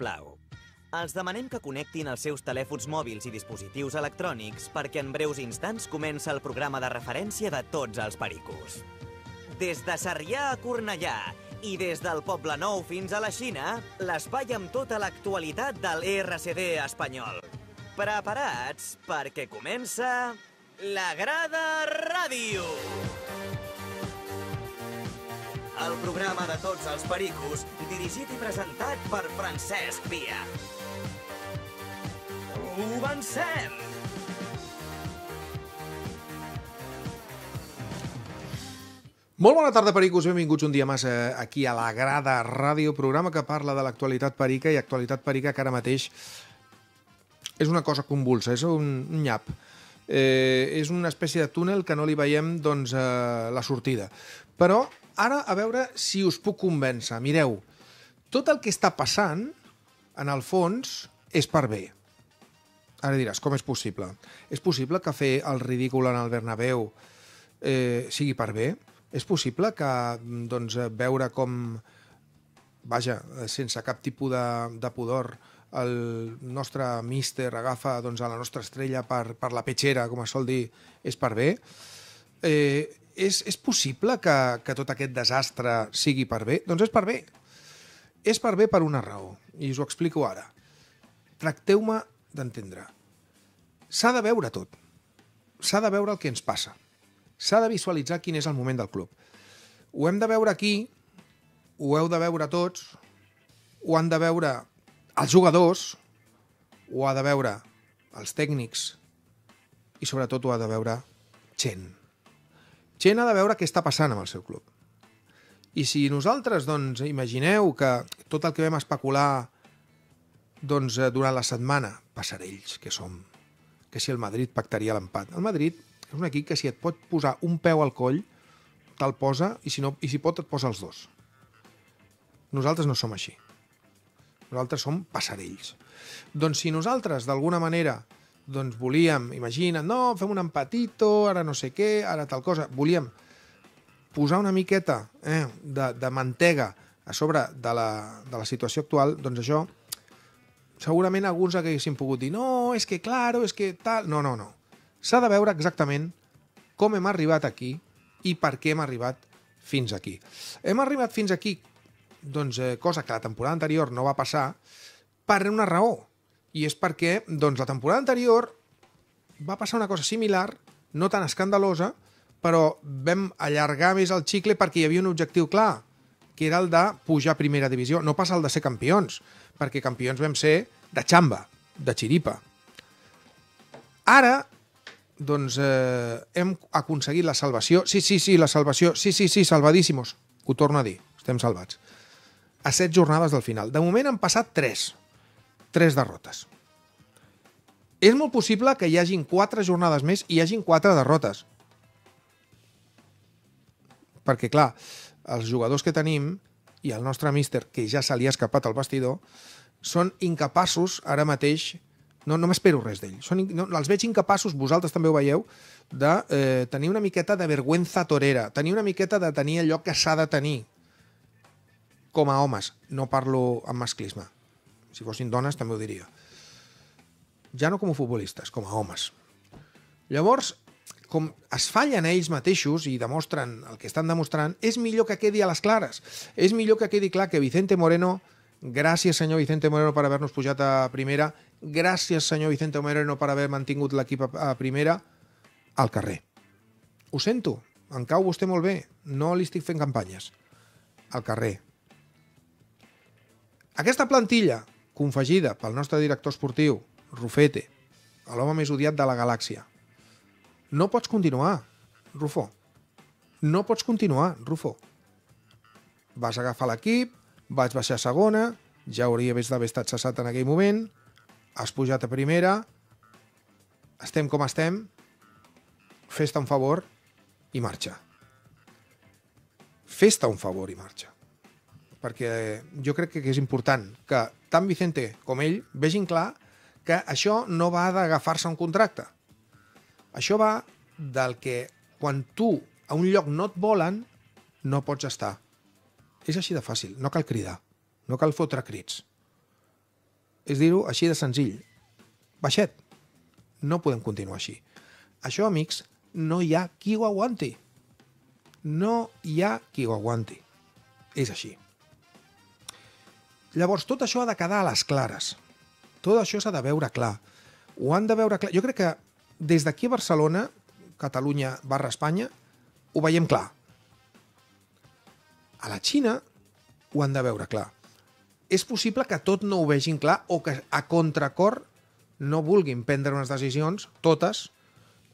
plau. Els demanem que connectin els seus telèfons mòbils i dispositius electrònics perquè en breus instants comença el programa de referència de tots els pericos. Des de Sarrià a Cornellà i des del Poble Nou fins a la Xina, l'espai amb tota l'actualitat del RCD espanyol. Preparats perquè comença... La Grada Ràdio! el programa de tots els pericos, dirigit i presentat per Francesc Pia. Comencem! Molt bona tarda, pericos. Benvinguts un dia més eh, aquí a la Grada Ràdio, programa que parla de l'actualitat perica i actualitat perica que ara mateix és una cosa convulsa, és un nyap eh, és una espècie de túnel que no li veiem doncs, eh, la sortida. Però ara a veure si us puc convèncer. Mireu, tot el que està passant, en el fons, és per bé. Ara diràs, com és possible? És possible que fer el ridícul en el Bernabéu eh, sigui per bé? És possible que doncs, veure com, vaja, sense cap tipus de, de pudor, el nostre míster agafa doncs, a la nostra estrella per, per la petxera, com es sol dir, és per bé? Eh, és, és possible que, que tot aquest desastre sigui per bé? Doncs és per bé. És per bé per una raó, i us ho explico ara. Tracteu-me d'entendre. S'ha de veure tot. S'ha de veure el que ens passa. S'ha de visualitzar quin és el moment del club. Ho hem de veure aquí, ho heu de veure tots, ho han de veure els jugadors, ho ha de veure els tècnics i sobretot ho ha de veure gent gent ha de veure què està passant amb el seu club. I si nosaltres, doncs, imagineu que tot el que vam especular doncs, eh, durant la setmana, ells, que som, que si el Madrid pactaria l'empat. El Madrid és un equip que si et pot posar un peu al coll, te'l posa, i si, no, i si pot et posa els dos. Nosaltres no som així. Nosaltres som passarells. Doncs si nosaltres, d'alguna manera, doncs volíem, imagina't, no, fem un empatito, ara no sé què, ara tal cosa. Volíem posar una miqueta eh, de, de mantega a sobre de la, de la situació actual, doncs això segurament alguns haguessin pogut dir no, és que claro, és que tal... No, no, no. S'ha de veure exactament com hem arribat aquí i per què hem arribat fins aquí. Hem arribat fins aquí, doncs, eh, cosa que la temporada anterior no va passar, per una raó, i és perquè doncs, la temporada anterior va passar una cosa similar, no tan escandalosa, però vam allargar més el xicle perquè hi havia un objectiu clar, que era el de pujar a primera divisió, no pas el de ser campions, perquè campions vam ser de xamba, de xiripa. Ara, doncs, eh, hem aconseguit la salvació. Sí, sí, sí, la salvació. Sí, sí, sí, salvadíssimos. Ho torno a dir, estem salvats. A set jornades del final. De moment han passat tres tres derrotes. És molt possible que hi hagin quatre jornades més i hi hagin quatre derrotes. Perquè, clar, els jugadors que tenim i el nostre míster, que ja se li ha escapat al vestidor, són incapaços ara mateix no, no m'espero res d'ell. No, els veig incapaços, vosaltres també ho veieu, de eh, tenir una miqueta de vergüenza torera, tenir una miqueta de tenir allò que s'ha de tenir com a homes. No parlo amb masclisme. Si fossin dones també ho diria. Ja no com a futbolistes, com a homes. Llavors, com es fallen ells mateixos i demostren el que estan demostrant, és millor que quedi a les clares. És millor que quedi clar que Vicente Moreno, gràcies senyor Vicente Moreno per haver-nos pujat a primera, gràcies senyor Vicente Moreno per haver mantingut l'equip a primera, al carrer. Ho sento, em cau vostè molt bé, no li estic fent campanyes. Al carrer. Aquesta plantilla confegida pel nostre director esportiu, Rufete, l'home més odiat de la galàxia. No pots continuar, Rufó. No pots continuar, Rufó. Vas agafar l'equip, vaig baixar a segona, ja hauria d'haver estat cessat en aquell moment, has pujat a primera, estem com estem, fes-te un favor i marxa. Fes-te un favor i marxa. Perquè jo crec que és important que tant Vicente com ell vegin clar que això no va d'agafar-se un contracte. Això va del que quan tu a un lloc no et volen, no pots estar. És així de fàcil, no cal cridar, no cal fotre crits. És dir-ho així de senzill. Baixet, no podem continuar així. Això, amics, no hi ha qui ho aguanti. No hi ha qui ho aguanti. És així. Llavors, tot això ha de quedar a les clares. Tot això s'ha de veure clar. Ho han de veure clar. Jo crec que des d'aquí a Barcelona, Catalunya barra Espanya, ho veiem clar. A la Xina ho han de veure clar. És possible que tot no ho vegin clar o que a contracor no vulguin prendre unes decisions, totes,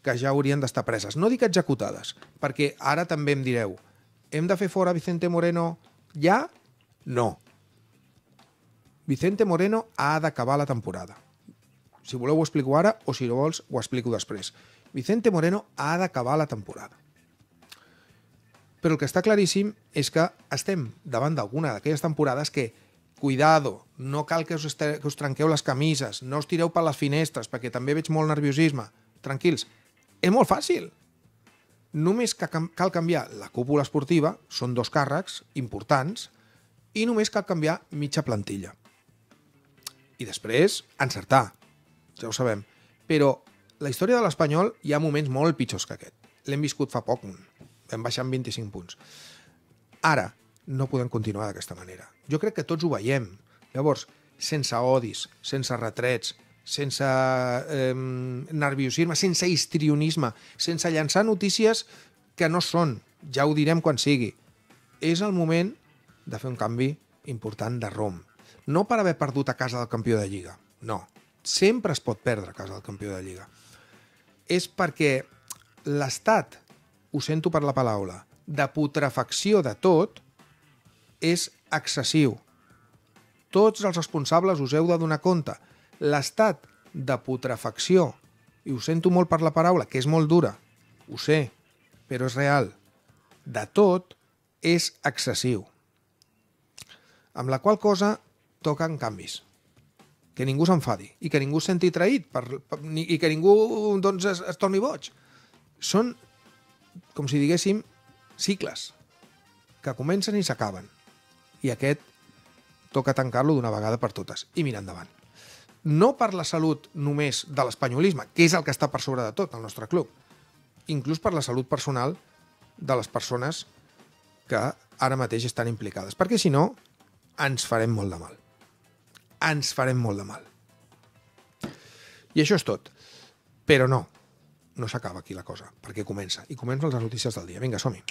que ja haurien d'estar preses. No dic executades, perquè ara també em direu hem de fer fora Vicente Moreno ja? No. Vicente Moreno ha d'acabar la temporada. Si voleu ho explico ara o si no vols ho explico després. Vicente Moreno ha d'acabar la temporada. Però el que està claríssim és que estem davant d'alguna d'aquelles temporades que, cuidado, no cal que us, que us trenqueu les camises, no us tireu per les finestres, perquè també veig molt nerviosisme. Tranquils, és molt fàcil. Només que cal canviar la cúpula esportiva, són dos càrrecs importants, i només cal canviar mitja plantilla i després encertar, ja ho sabem. Però la història de l'Espanyol hi ha moments molt pitjors que aquest. L'hem viscut fa poc, vam baixar amb 25 punts. Ara, no podem continuar d'aquesta manera. Jo crec que tots ho veiem. Llavors, sense odis, sense retrets, sense eh, nerviosisme, sense histrionisme, sense llançar notícies que no són, ja ho direm quan sigui. És el moment de fer un canvi important de rom no per haver perdut a casa del campió de Lliga, no. Sempre es pot perdre a casa del campió de Lliga. És perquè l'estat, ho sento per la paraula, de putrefacció de tot és excessiu. Tots els responsables us heu de donar compte. L'estat de putrefacció, i ho sento molt per la paraula, que és molt dura, ho sé, però és real, de tot és excessiu. Amb la qual cosa toquen canvis. Que ningú s'enfadi i que ningú es senti traït per, per, i que ningú doncs, es, es torni boig. Són, com si diguéssim, cicles que comencen i s'acaben. I aquest toca tancar-lo d'una vegada per totes i mirar endavant. No per la salut només de l'espanyolisme, que és el que està per sobre de tot al nostre club, inclús per la salut personal de les persones que ara mateix estan implicades, perquè si no ens farem molt de mal ens farem molt de mal. I això és tot. Però no, no s'acaba aquí la cosa, perquè comença. I comença les notícies del dia. Vinga, som-hi.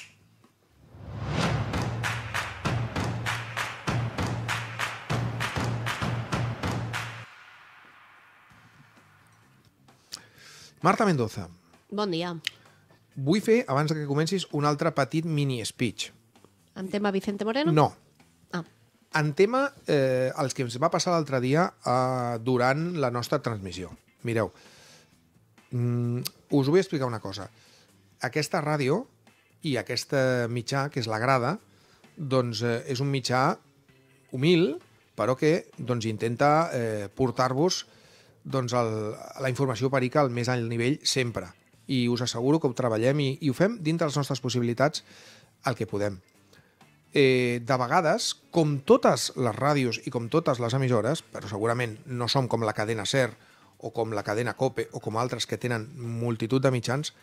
Marta Mendoza. Bon dia. Vull fer, abans que comencis, un altre petit mini-speech. Amb tema Vicente Moreno? No, en tema, eh, els que ens va passar l'altre dia eh, durant la nostra transmissió. Mireu, mm, us vull explicar una cosa. Aquesta ràdio i aquesta mitjà, que és la grada, doncs eh, és un mitjà humil, però que doncs, intenta eh, portar-vos doncs, el, la informació perica al més alt nivell sempre. I us asseguro que ho treballem i, i ho fem dintre les nostres possibilitats el que podem eh, de vegades, com totes les ràdios i com totes les emissores, però segurament no som com la cadena SER o com la cadena COPE o com altres que tenen multitud de mitjans,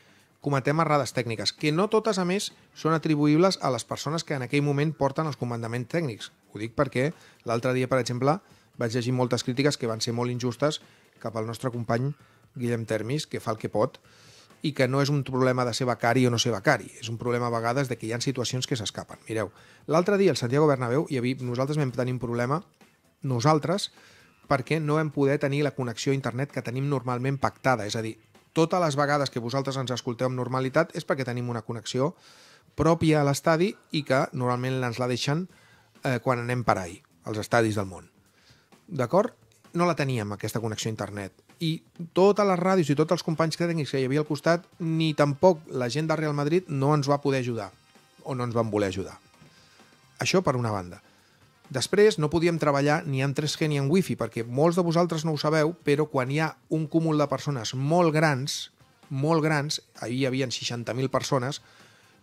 cometem errades tècniques, que no totes, a més, són atribuïbles a les persones que en aquell moment porten els comandaments tècnics. Ho dic perquè l'altre dia, per exemple, vaig llegir moltes crítiques que van ser molt injustes cap al nostre company Guillem Termis, que fa el que pot i que no és un problema de ser becari o no ser becari, és un problema a vegades de que hi ha situacions que s'escapen. Mireu, l'altre dia al Santiago Bernabéu hi havia, nosaltres vam tenir un problema, nosaltres, perquè no vam poder tenir la connexió a internet que tenim normalment pactada, és a dir, totes les vegades que vosaltres ens escolteu amb normalitat és perquè tenim una connexió pròpia a l'estadi i que normalment ens la deixen eh, quan anem per ahir, als estadis del món. D'acord? No la teníem, aquesta connexió a internet i totes les ràdios i tots els companys tècnics que hi havia al costat, ni tampoc la gent del Real Madrid no ens va poder ajudar o no ens van voler ajudar. Això per una banda. Després no podíem treballar ni en 3G ni en Wi-Fi, perquè molts de vosaltres no ho sabeu, però quan hi ha un cúmul de persones molt grans, molt grans, ahir hi havia 60.000 persones,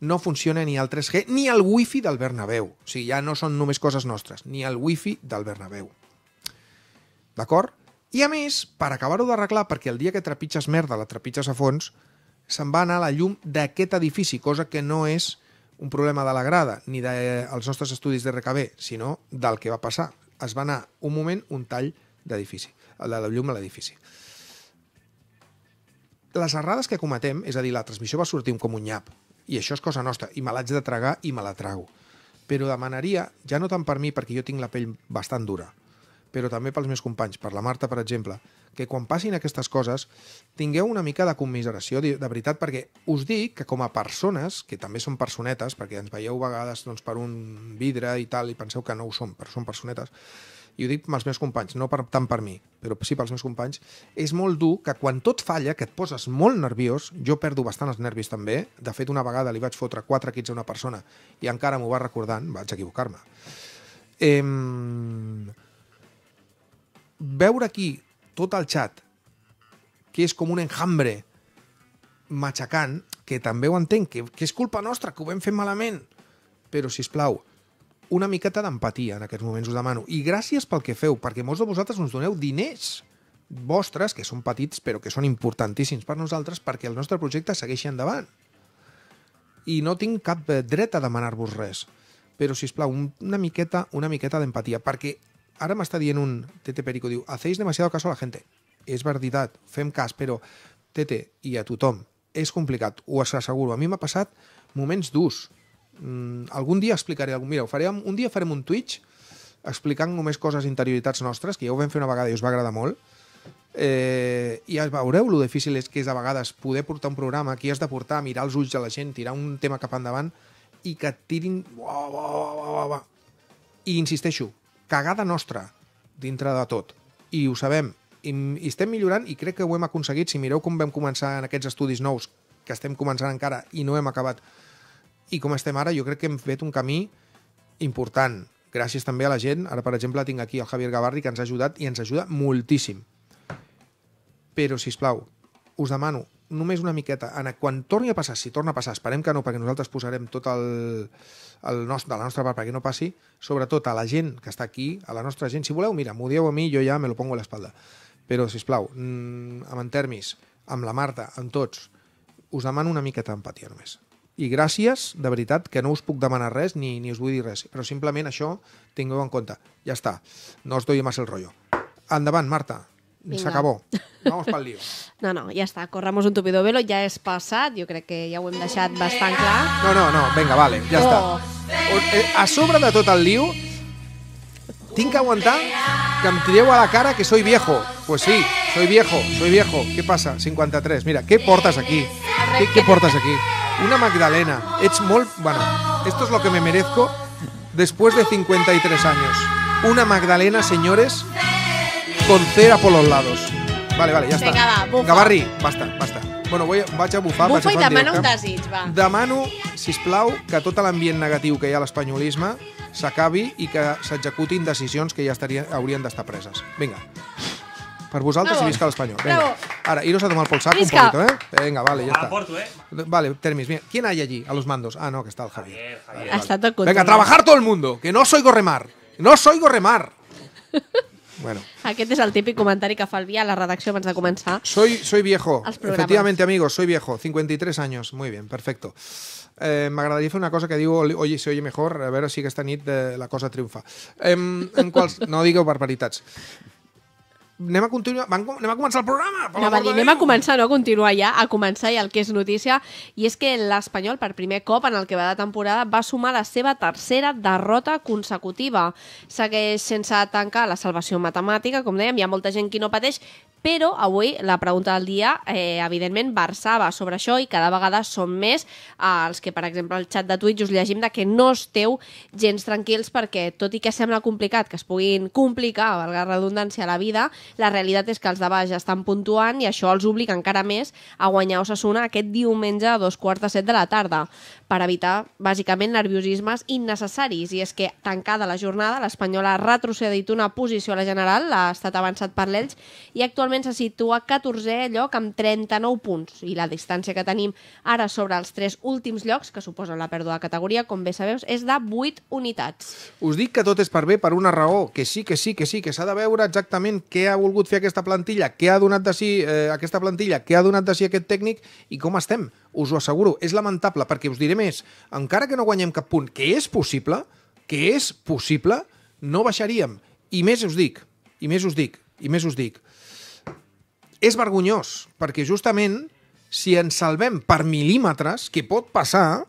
no funciona ni el 3G ni el Wi-Fi del Bernabéu. O sigui, ja no són només coses nostres, ni el Wi-Fi del Bernabéu. D'acord? I a més, per acabar-ho d'arreglar, perquè el dia que trepitges merda la trepitges a fons, se'n va anar la llum d'aquest edifici, cosa que no és un problema de la grada ni dels de, eh, nostres estudis de RKB, sinó del que va passar. Es va anar un moment un tall d'edifici, el de la llum a l'edifici. Les errades que cometem, és a dir, la transmissió va sortir com un nyap, i això és cosa nostra, i me l'haig de tragar i me la trago. Però demanaria, ja no tant per mi, perquè jo tinc la pell bastant dura, però també pels meus companys, per la Marta, per exemple, que quan passin aquestes coses tingueu una mica de commiseració, de, de veritat, perquè us dic que com a persones, que també són personetes, perquè ens veieu vegades doncs, per un vidre i tal, i penseu que no ho som, però són personetes, i ho dic pels meus companys, no per, tant per mi, però sí pels meus companys, és molt dur que quan tot falla, que et poses molt nerviós, jo perdo bastant els nervis també, de fet una vegada li vaig fotre quatre quits a una persona i encara m'ho va recordant, vaig equivocar-me. Eh, veure aquí tot el xat, que és com un enjambre matxacant, que també ho entenc, que, que és culpa nostra, que ho vam fer malament, però, si us plau, una miqueta d'empatia en aquests moments us demano. I gràcies pel que feu, perquè molts de vosaltres ens doneu diners vostres, que són petits, però que són importantíssims per nosaltres, perquè el nostre projecte segueixi endavant. I no tinc cap dret a demanar-vos res. Però, si us plau, una miqueta, una miqueta d'empatia, perquè ara m'està dient un Tete Perico, diu, hacéis demasiado caso a la gente. És veritat, fem cas, però Tete i a tothom, és complicat, ho asseguro. A mi m'ha passat moments durs. Mm, algun dia explicaré, algun, mira, ho farem, un dia farem un Twitch explicant només coses, interioritats nostres, que ja ho vam fer una vegada i us va agradar molt, eh, i ja veureu lo difícil és que és a vegades poder portar un programa, aquí has de portar, mirar els ulls de la gent, tirar un tema cap endavant i que et tirin... Uau, uau, uau, uau, uau. I insisteixo, cagada nostra dintre de tot. I ho sabem. I, I estem millorant i crec que ho hem aconseguit. Si mireu com vam començar en aquests estudis nous, que estem començant encara i no hem acabat, i com estem ara, jo crec que hem fet un camí important. Gràcies també a la gent. Ara, per exemple, tinc aquí el Javier Gavarri, que ens ha ajudat i ens ajuda moltíssim. Però, si us plau, us demano, només una miqueta, en, quan torni a passar, si torna a passar, esperem que no, perquè nosaltres posarem tot el, el nostre, de la nostra part perquè no passi, sobretot a la gent que està aquí, a la nostra gent, si voleu, mira, m'ho dieu a mi, jo ja me lo pongo a l'espalda. Però, si plau, mm, amb en Termis, amb la Marta, amb tots, us demano una miqueta d'empatia només. I gràcies, de veritat, que no us puc demanar res ni, ni us vull dir res, però simplement això tingueu en compte. Ja està, no us doy més el rollo. Endavant, Marta. Se acabó, Vamos el lío. No, no, ya está, Corramos un tupido velo, Ya es pasado, yo creo que ya ho hem deixat bastante clar. No, no, no. venga, vale, ya está oh. eh, A sobra de tot el lío, tinc que aguantar que me em llevo a la cara que soy viejo. Pues sí, soy viejo, soy viejo. ¿Qué pasa? 53. Mira, ¿qué portas aquí? ¿Qué, qué portas aquí? Una Magdalena. molt... Bueno, esto es lo que me merezco después de 53 años. Una Magdalena, señores, con cera por los lados. Vale, vale, ja està. Venga, va, bufa. Gavarri, basta, basta. Bueno, voy, vaig a bufar. Bufa i demana un desig, va. Demano, si plau, que tot l'ambient negatiu que hi ha a l'espanyolisme s'acabi i que s'executin decisions que ja estarien, haurien d'estar preses. Vinga. Per vosaltres visca l'Espanyol. Venga. Ara, iros a tomar por el saco Visca. un poquito, ¿eh? Venga, vale, ya ah, está. Porto, ¿eh? Vale, Termis, mira. ¿Quién hay allí? A los mandos. Ah, no, que está el Javier. Javier, Javier. Vale, vale. Venga, trabajar todo el mundo. Que no soy Gorremar. No soy Gorremar. Bueno. Aquest és el típic comentari que fa el Via a la redacció abans de començar. Soy, soy viejo. Efectivamente, amigos, soy viejo. 53 años. Muy bien, perfecto. Eh, M'agradaria fer una cosa que diu Oye, se oye mejor, a veure si aquesta nit eh, la cosa triomfa. Eh, en quals... No digueu barbaritats anem a continuar, van, anem a començar el programa. no, va dir, anem a començar, no a continuar ja, a començar ja el que és notícia, i és que l'Espanyol, per primer cop en el que va de temporada, va sumar la seva tercera derrota consecutiva. Segueix sense tancar la salvació matemàtica, com dèiem, hi ha molta gent que no pateix, però avui la pregunta del dia, eh, evidentment, versava sobre això i cada vegada són més eh, els que, per exemple, al xat de Twitch us llegim de que no esteu gens tranquils perquè, tot i que sembla complicat que es puguin complicar, valga la redundància, la vida, la realitat és que els de baix estan puntuant i això els obliga encara més a guanyar Osasuna aquest diumenge a dos quarts de set de la tarda per evitar, bàsicament, nerviosismes innecessaris. I és que, tancada la jornada, l'Espanyol ha retrocedit una posició a la general, ha estat avançat per l'Ells, i actualment se situa 14è lloc amb 39 punts. I la distància que tenim ara sobre els tres últims llocs, que suposen la pèrdua de categoria, com bé sabeu, és de 8 unitats. Us dic que tot és per bé per una raó, que sí, que sí, que sí, que s'ha de veure exactament què ha volgut fer aquesta plantilla, què ha donat de si eh, aquesta plantilla, què ha donat de si aquest tècnic i com estem us ho asseguro, és lamentable, perquè us diré més, encara que no guanyem cap punt, que és possible, que és possible, no baixaríem. I més us dic, i més us dic, i més us dic. És vergonyós, perquè justament si ens salvem per mil·límetres, que pot passar,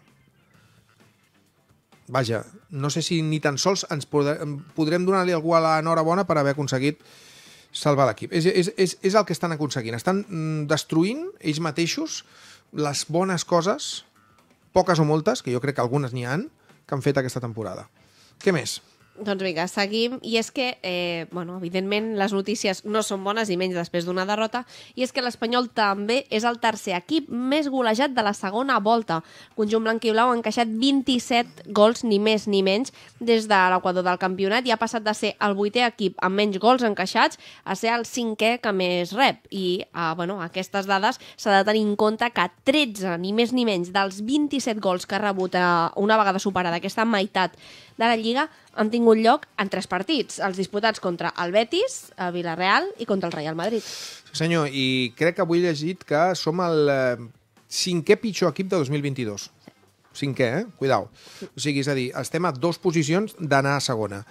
vaja, no sé si ni tan sols ens podrem, podrem donar-li algú a l'enhorabona per haver aconseguit salvar l'equip. És, és, és, és el que estan aconseguint. Estan mm, destruint ells mateixos eh, les bones coses, poques o moltes, que jo crec que algunes n'hi han, que han fet aquesta temporada. Què més? Doncs vinga, seguim. I és que, eh, bueno, evidentment, les notícies no són bones i menys després d'una derrota. I és que l'Espanyol també és el tercer equip més golejat de la segona volta. Conjunt blanc i blau han encaixat 27 gols, ni més ni menys, des de l'equador del campionat i ha passat de ser el vuitè equip amb menys gols encaixats a ser el cinquè que més rep. I, eh, bueno, aquestes dades s'ha de tenir en compte que 13, ni més ni menys, dels 27 gols que ha rebut eh, una vegada superada aquesta meitat de la Lliga han tingut lloc en tres partits, els disputats contra el Betis, a Villarreal i contra el Real Madrid. Sí, senyor, i crec que avui he llegit que som el eh, cinquè pitjor equip de 2022. Sí. Cinquè, eh? Cuidao. O sigui, és a dir, estem a dos posicions d'anar a segona.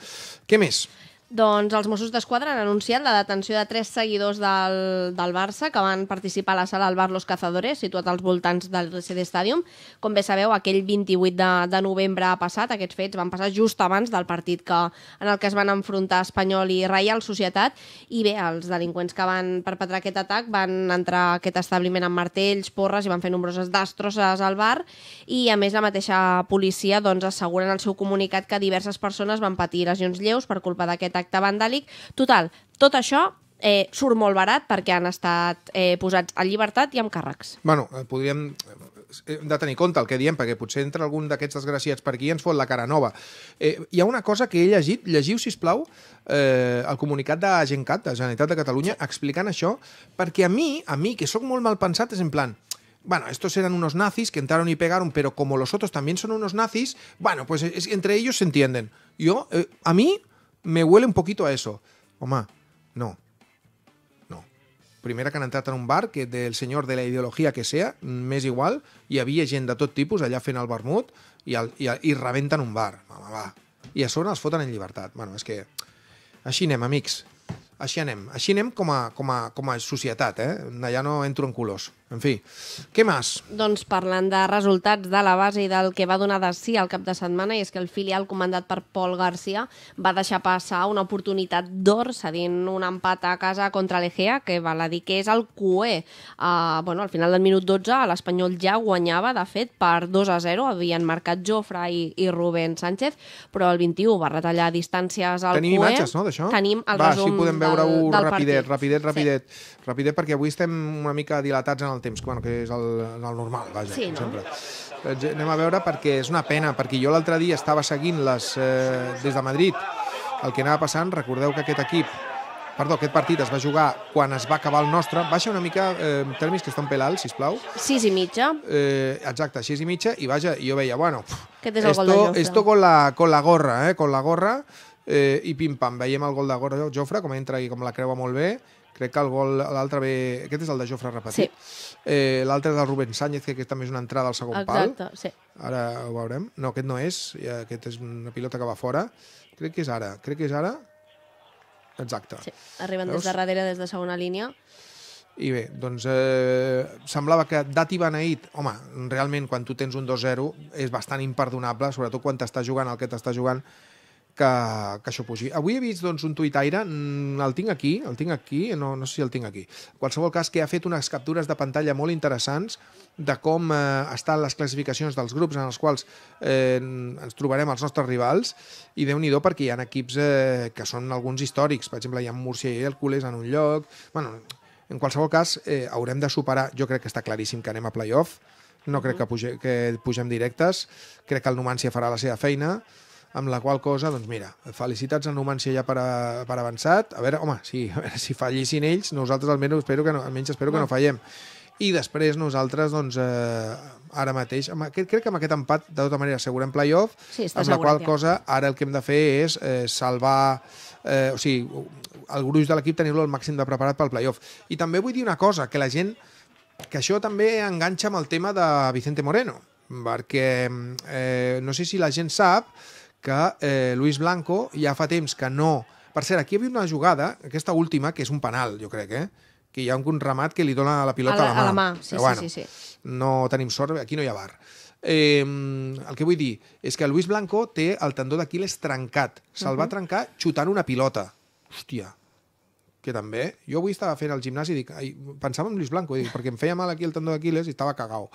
Què més? Doncs els Mossos d'Esquadra han anunciat la detenció de tres seguidors del, del Barça que van participar a la sala al bar Los Cazadores, situat als voltants del CD Stadium. Com bé sabeu, aquell 28 de, de novembre passat, aquests fets van passar just abans del partit que, en el que es van enfrontar Espanyol i Reial Societat. I bé, els delinqüents que van perpetrar aquest atac van entrar a aquest establiment amb martells, porres i van fer nombroses destrosses al bar. I, a més, la mateixa policia doncs, assegura en el seu comunicat que diverses persones van patir lesions lleus per culpa d'aquest acte vandàlic. Total, tot això eh, surt molt barat perquè han estat eh, posats en llibertat i amb càrrecs. Bueno, eh, podríem eh, hem de tenir compte el que diem, perquè potser entra algun d'aquests desgraciats per aquí ens fot la cara nova. Eh, hi ha una cosa que he llegit, llegiu, si plau eh, el comunicat de GenCat, de Generalitat de Catalunya, explicant això, perquè a mi, a mi, que sóc molt mal pensat, és en plan, bueno, estos eran unos nazis que entraron y pegaron, pero como los otros también son unos nazis, bueno, pues es, entre ellos se entienden. Yo, eh, a mí, me huele un poquito a eso. Home, no. No. Primera que han entrat en un bar, que del senyor de la ideologia que sea, més igual, hi havia gent de tot tipus allà fent el vermut i, el, i, i rebenten un bar. Home, va. I a sobre els foten en llibertat. Bueno, és que... Així anem, amics. Així anem. Així anem com a, com a, com a societat, eh? Allà no entro en colors. En fi, què més? Doncs parlant de resultats de la base i del que va donar de sí al cap de setmana, i és que el filial comandat per Pol Garcia va deixar passar una oportunitat d'or cedint un empat a casa contra l'Egea, que val a dir que és el QE. Uh, ah, bueno, al final del minut 12 l'Espanyol ja guanyava, de fet, per 2 a 0, havien marcat Jofre i, i Rubén Sánchez, però el 21 va retallar distàncies al Tenim QE. Tenim imatges, no, d'això? Tenim el Va, resum així podem veure-ho rapidet, rapidet, rapidet, sí. rapidet, perquè avui estem una mica dilatats en el el temps, bueno, que és el, el normal, vaja, sí, no? sempre. Anem a veure perquè és una pena, perquè jo l'altre dia estava seguint les, eh, des de Madrid el que anava passant. Recordeu que aquest equip, perdó, aquest partit es va jugar quan es va acabar el nostre. Baixa una mica, eh, termis, que està un pèl alt, sisplau. 6 i mitja. Eh, exacte, 6 i mitja, i vaja, jo veia, bueno, pff, és esto, gol esto con la, con la gorra, eh, con la gorra, eh, i pim-pam, veiem el gol de Gorra Jofre, com entra i com la creua molt bé, Crec que el gol, l'altre ve... Aquest és el de Jofre repetit. Sí. Eh, l'altre del Rubén Sánchez, que aquest també és una entrada al segon Exacte, pal. Exacte, sí. Ara ho veurem. No, aquest no és. Aquest és una pilota que va fora. Crec que és ara. Crec que és ara. Exacte. Sí, arriben Veus? des de darrere, des de segona línia. I bé, doncs eh, semblava que Dati Beneït, home, realment quan tu tens un 2-0 és bastant imperdonable, sobretot quan t'està jugant el que t'està jugant que, que això pugi. Avui he vist doncs, un tuitaire, mm, el tinc aquí, el tinc aquí, no, no sé si el tinc aquí. En qualsevol cas, que ha fet unes captures de pantalla molt interessants de com eh, estan les classificacions dels grups en els quals eh, ens trobarem els nostres rivals, i déu nhi perquè hi ha equips eh, que són alguns històrics, per exemple, hi ha Murcia i Hércules en un lloc... Bueno, en qualsevol cas, eh, haurem de superar, jo crec que està claríssim que anem a playoff, no crec que, puge, que pugem directes, crec que el Numancia farà la seva feina, amb la qual cosa, doncs mira, felicitats a Numancia ja per, a, per avançat. A veure, home, sí, a veure, si fallissin ells, nosaltres almenys espero que no, almenys espero no. que no fallem. I després nosaltres, doncs, eh, ara mateix, amb aquest, crec que amb aquest empat, de tota manera, assegurem playoff, sí, amb la qual ja. cosa ara el que hem de fer és eh, salvar... Eh, o sigui, el gruix de l'equip tenir-lo al màxim de preparat pel playoff. I també vull dir una cosa, que la gent... que això també enganxa amb el tema de Vicente Moreno, perquè eh, no sé si la gent sap, que eh, Luis Blanco ja fa temps que no... Per cert, aquí hi havia una jugada, aquesta última, que és un penal, jo crec, eh? que hi ha un remat que li dona la pilota a la, a la mà. A la mà. Sí, Però, bueno, sí, sí, sí. No tenim sort, aquí no hi ha bar. Eh, el que vull dir és que Luis Blanco té el tendó d'Aquiles trencat. Se'l uh -huh. va trencar xutant una pilota. Hòstia, que també. Jo avui estava fent el gimnàs i dic, ai, pensava en Lluís Blanco, dic, perquè em feia mal aquí el tendó d'Aquiles i estava cagao.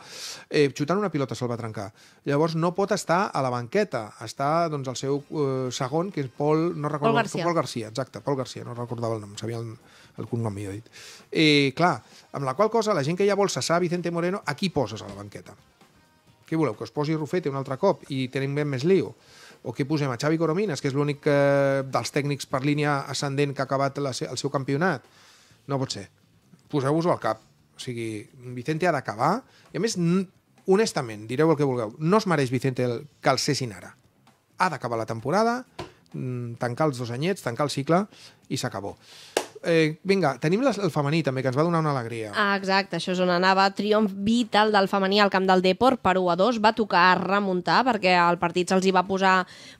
Eh, xutant una pilota se'l va trencar. Llavors no pot estar a la banqueta, està doncs, el seu eh, segon, que és Pol... No recordo, Pol Garcia. Pol Garcia, exacte, Pol Garcia, no recordava el nom, sabia el, el cognom, millor dit. Eh, clar, amb la qual cosa la gent que ja vol cessar Vicente Moreno, aquí poses a la banqueta? Què voleu, que es posi Rufete un altre cop i tenim ben més lío? o qui posem a Xavi Coromines, que és l'únic eh, dels tècnics per línia ascendent que ha acabat la, el seu campionat. No pot ser. Poseu-vos-ho al cap. O sigui, Vicente ha d'acabar. I a més, honestament, direu el que vulgueu, no es mereix Vicente el, que el cessin ara. Ha d'acabar la temporada, mm, tancar els dos anyets, tancar el cicle i s'acabó eh, vinga, tenim les, el femení també, que ens va donar una alegria. Ah, exacte, això és on anava. Triomf vital del femení al camp del Deport per 1 a 2. Va tocar remuntar perquè el partit se'ls hi va posar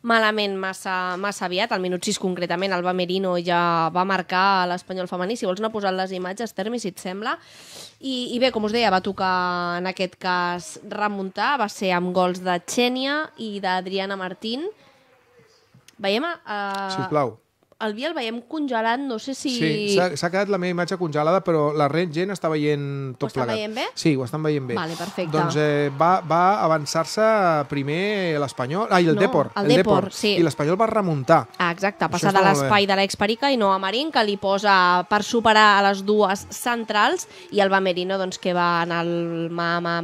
malament massa, massa aviat. Al minut 6 concretament, el Merino ja va marcar l'Espanyol femení. Si vols no posar les imatges, Termi, si et sembla. I, I bé, com us deia, va tocar en aquest cas remuntar. Va ser amb gols de Xènia i d'Adriana Martín. Veiem... Uh... Sisplau el vi el veiem congelat, no sé si... Sí, s'ha quedat la meva imatge congelada, però la gent està veient tot ho plegat. Ho estan veient bé? Sí, ho estan veient bé. Vale, perfecte. Doncs eh, va, va avançar-se primer l'Espanyol... Ai, el no, Depor. El, el Depor, Depor, sí. I l'Espanyol va remuntar. Ah, exacte, passar de l'espai de l'experica i no a Marín, que li posa per superar a les dues centrals, i el Bamerino, doncs, que va anar al Mama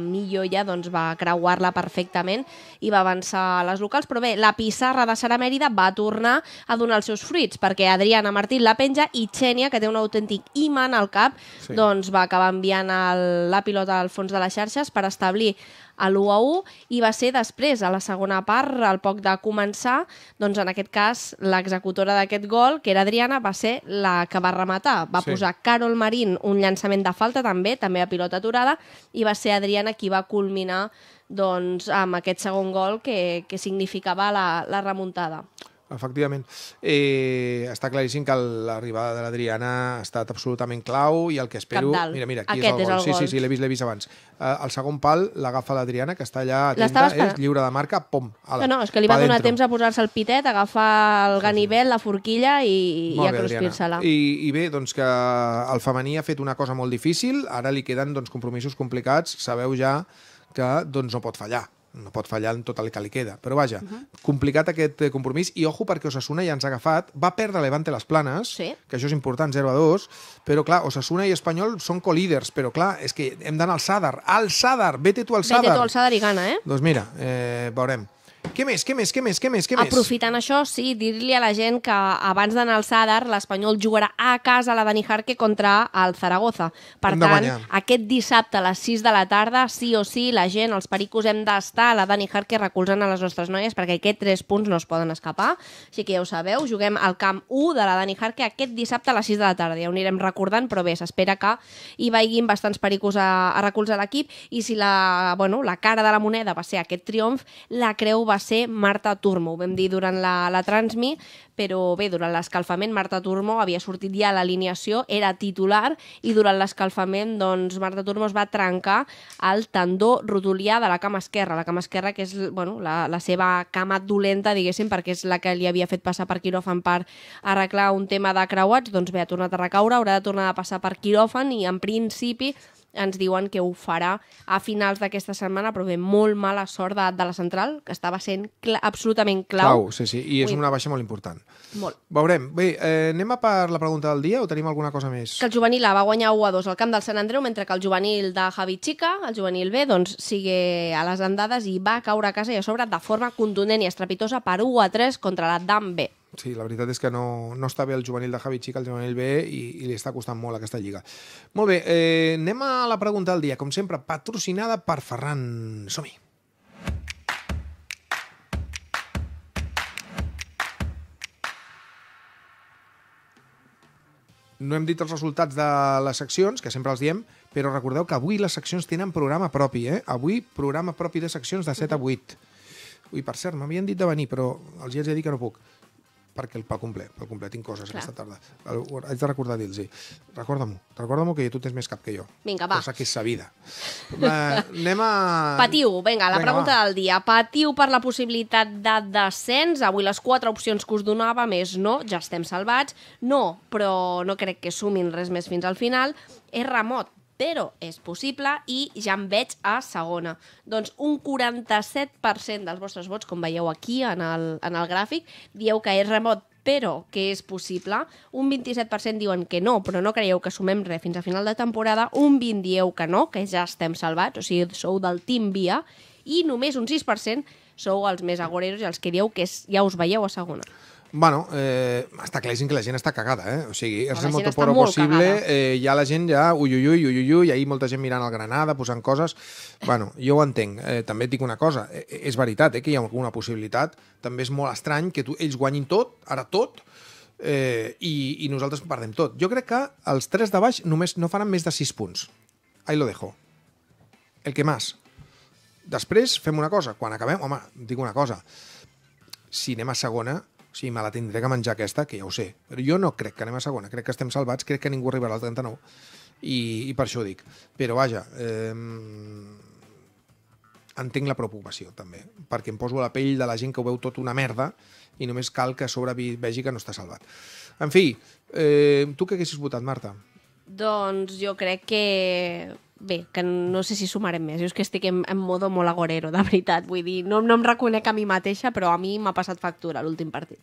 ja, doncs va creuar-la perfectament i va avançar a les locals. Però bé, la pissarra de Sara Mèrida va tornar a donar els seus fruits, per perquè Adriana Martín la penja i Xènia, que té un autèntic imant al cap, sí. doncs va acabar enviant el, la pilota al fons de les xarxes per establir a l'1 a 1 i va ser després, a la segona part, al poc de començar, doncs en aquest cas l'executora d'aquest gol, que era Adriana, va ser la que va rematar. Va sí. posar Carol Marín un llançament de falta també, també a pilota aturada, i va ser Adriana qui va culminar doncs, amb aquest segon gol que, que significava la, la remuntada. Efectivament. Eh, està claríssim que l'arribada de l'Adriana ha estat absolutament clau i el que espero... Capdalt. Mira, mira, aquí Aquest és el gol. És el gol. Sí, sí, sí l'he vist, l'he vist abans. Eh, el segon pal l'agafa l'Adriana, que està allà atenta, és lliure de marca, pom, ala, No, no, és que li va donar dentro. temps a posar-se el pitet, agafar el ganivet, la forquilla i, bé, i acrospir-se-la. I, I bé, doncs que el femení ha fet una cosa molt difícil, ara li queden doncs, compromisos complicats, sabeu ja que doncs, no pot fallar no pot fallar en tot el que li queda. Però vaja, uh mhm. -huh. complicat aquest eh, compromís. I ojo perquè Osasuna ja ens ha agafat. Va perdre Levante les Planes, sí. que això és important, 0-2. Però clar, Osasuna i Espanyol són co-líders. Però clar, és que hem d'anar al Sadar. Al Sadar! Vete tu al Sadar! Vete tu al Sadar i gana, eh? Doncs mira, eh, veurem. Què més, què més, què més, què més, què més? Aprofitant això, sí, dir-li a la gent que abans d'anar al Sadar, l'Espanyol jugarà a casa a la Jarque contra el Zaragoza. Per hem tant, aquest dissabte a les 6 de la tarda, sí o sí, la gent, els pericos, hem d'estar a la Danijarque recolzant a les nostres noies perquè aquests 3 punts no es poden escapar. Així que ja ho sabeu, juguem al camp 1 de la Dani Jarque aquest dissabte a les 6 de la tarda. Ja ho anirem recordant, però bé, s'espera que hi vagin bastants pericos a, a recolzar l'equip i si la, bueno, la cara de la moneda va ser aquest triomf, la creu va va ser Marta Turmo. Ho vam dir durant la, la Transmi, però bé, durant l'escalfament Marta Turmo havia sortit ja a l'alineació, era titular, i durant l'escalfament doncs, Marta Turmo es va trencar el tendó rotulià de la cama esquerra, la cama esquerra que és bueno, la, la seva cama dolenta, diguéssim, perquè és la que li havia fet passar per quiròfan per arreglar un tema de creuats, doncs bé, ha tornat a recaure, haurà de tornar a passar per quiròfan i en principi ens diuen que ho farà a finals d'aquesta setmana, però ve molt mala sort de, de la central, que estava sent cl absolutament clau. Clau, sí, sí, i és Ui. una baixa molt important. Molt. Veurem. Bé, eh, anem a per la pregunta del dia o tenim alguna cosa més? Que el juvenil A va guanyar 1 a 2 al camp del Sant Andreu, mentre que el juvenil de Javi Chica, el juvenil B, doncs sigue a les andades i va caure a casa i a sobre de forma contundent i estrepitosa per 1 a 3 contra la Dan B. Sí, la veritat és que no, no està bé el juvenil de Javi Chica, el juvenil B, i, i li està costant molt aquesta lliga. Molt bé, eh, anem a la pregunta del dia, com sempre, patrocinada per Ferran. Som-hi. No hem dit els resultats de les seccions, que sempre els diem, però recordeu que avui les seccions tenen programa propi, eh? Avui programa propi de seccions de 7 a 8. Ui, per cert, m'havien dit de venir, però els ja els he dit que no puc perquè el, pel complet, pel complet tinc coses Clar. aquesta tarda. El, haig de recordar dir-los, recorda-m'ho, recorda que tu tens més cap que jo. Vinga, va. Cosa que és vida. Va, anem a... Patiu, vinga, la vinga, pregunta va. del dia. Patiu per la possibilitat de descens? Avui les quatre opcions que us donava, més no, ja estem salvats. No, però no crec que sumin res més fins al final. És remot, però és possible i ja em veig a segona. Doncs un 47% dels vostres vots, com veieu aquí en el, en el gràfic, dieu que és remot però que és possible. Un 27% diuen que no, però no creieu que sumem res fins a final de temporada. Un 20 dieu que no, que ja estem salvats, o sigui, sou del Team Via. I només un 6% sou els més agoreros i els que dieu que és, ja us veieu a segona. Bueno, eh, està claríssim que la gent està cagada, eh? O sigui, és el motoporo possible, eh, ja la gent ja, ui, ui, ui, ui, ui, ahir molta gent mirant el Granada, posant coses... Bueno, jo ho entenc. Eh, també et dic una cosa, eh, eh, és veritat eh, que hi ha alguna possibilitat, també és molt estrany que tu, ells guanyin tot, ara tot, eh, i, i nosaltres perdem tot. Jo crec que els tres de baix només no faran més de 6 punts. Ahí lo dejo. El que más. Després fem una cosa, quan acabem, home, dic una cosa, si anem a segona, sigui, me la tindré que menjar aquesta, que ja ho sé. Però jo no crec que anem a segona, crec que estem salvats, crec que ningú arribarà al 39, i, i per això ho dic. Però vaja, eh, entenc la preocupació també, perquè em poso a la pell de la gent que ho veu tot una merda i només cal que sobre vegi que no està salvat. En fi, eh, tu què haguessis votat, Marta? Doncs jo crec que bé, que no sé si sumarem més. Jo és que estic en, en modo molt agorero, de veritat. Vull dir, no, no em reconec a mi mateixa, però a mi m'ha passat factura l'últim partit.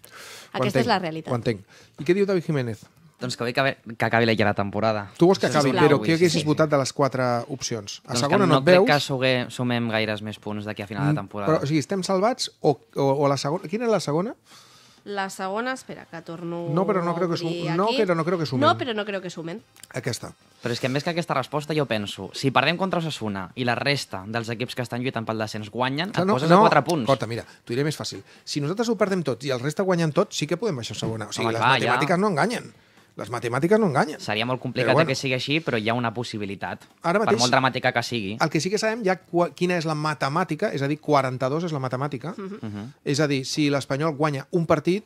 Aquesta entenc, és la realitat. Ho entenc. I què diu David Jiménez? Doncs que bé que, que acabi la la temporada. Tu vols que acabi, sí, però què haguessis sí, sí. votat de les quatre opcions? A doncs segona no, no et veus... No crec que sumem gaires més punts d'aquí a final de mm, temporada. Però, o sigui, estem salvats o, o, o la segona... Quina és la segona? La segona, espera, que torno... No, però no crec que, sum... no, però no crec que sumen. No, però no crec que sumen. Aquesta. Però és que més que aquesta resposta jo penso, si perdem contra Osasuna i la resta dels equips que estan lluitant pel descens guanyen, Clar, et poses no, a 4 punts. Corta, mira, t'ho diré més fàcil. Si nosaltres ho perdem tot i el resta guanyen tot, sí que podem baixar segona. O sigui, Home, les matemàtiques ja. no enganyen. Les matemàtiques no enganyen. Seria molt complicat bueno. que sigui així, però hi ha una possibilitat. Ara mateix, per molt dramàtica que sigui. El que sí que sabem ja quina és la matemàtica, és a dir, 42 és la matemàtica. Uh -huh. Uh -huh. És a dir, si l'Espanyol guanya un partit,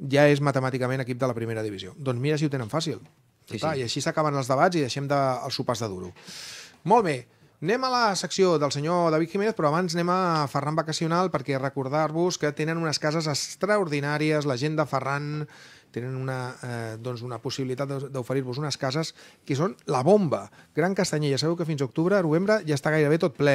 ja és matemàticament equip de la primera divisió. Doncs mira si ho tenen fàcil. Sí, Clar, sí. I així s'acaben els debats i deixem de, els sopars de duro. Molt bé. Anem a la secció del senyor David Jiménez, però abans anem a Ferran Vacacional perquè recordar-vos que tenen unes cases extraordinàries, la gent de Ferran tenen una, eh, doncs una possibilitat d'oferir-vos unes cases que són la bomba. Gran Castanyer, ja sabeu que fins a octubre, a novembre, ja està gairebé tot ple.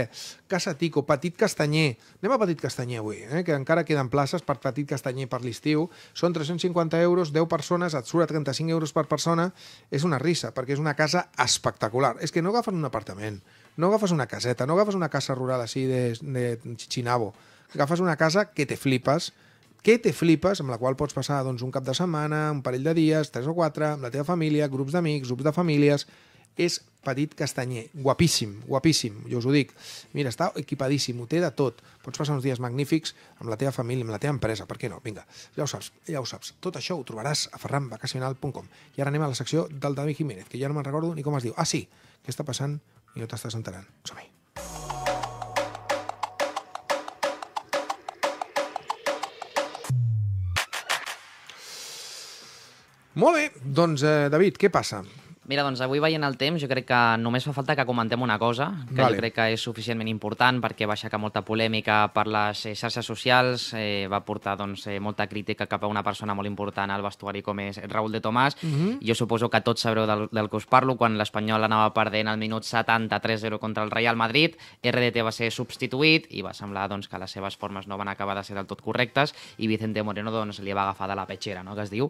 Casa Tico, Petit Castanyer. Anem a Petit Castanyer avui, eh, que encara queden places per Petit Castanyer per l'estiu. Són 350 euros, 10 persones, et surt a 35 euros per persona. És una risa, perquè és una casa espectacular. És que no agafen un apartament, no agafes una caseta, no agafes una casa rural així de, de Xinabo. Agafes una casa que te flipes, que te flipes, amb la qual pots passar doncs, un cap de setmana, un parell de dies, tres o quatre, amb la teva família, grups d'amics, grups de famílies... És Petit Castanyer, guapíssim, guapíssim, jo us ho dic. Mira, està equipadíssim, ho té de tot. Pots passar uns dies magnífics amb la teva família, amb la teva empresa, per què no? Vinga, ja ho saps, ja ho saps. Tot això ho trobaràs a ferranvacacional.com. I ara anem a la secció del David Jiménez, que ja no me'n recordo ni com es diu. Ah, sí, què està passant i no t'estàs enterant. Som-hi. Molt bé, doncs eh, David, què passa? Mira, doncs avui veient el temps, jo crec que només fa falta que comentem una cosa, que vale. jo crec que és suficientment important perquè va aixecar molta polèmica per les eh, xarxes socials, eh, va portar doncs, eh, molta crítica cap a una persona molt important al vestuari com és Raúl de Tomàs. Uh mhm. -huh. Jo suposo que tots sabreu del, del que us parlo, quan l'Espanyol anava perdent al minut 73 0 contra el Real Madrid, RDT va ser substituït i va semblar doncs, que les seves formes no van acabar de ser del tot correctes i Vicente Moreno doncs, li va agafar de la petxera, no?, que es diu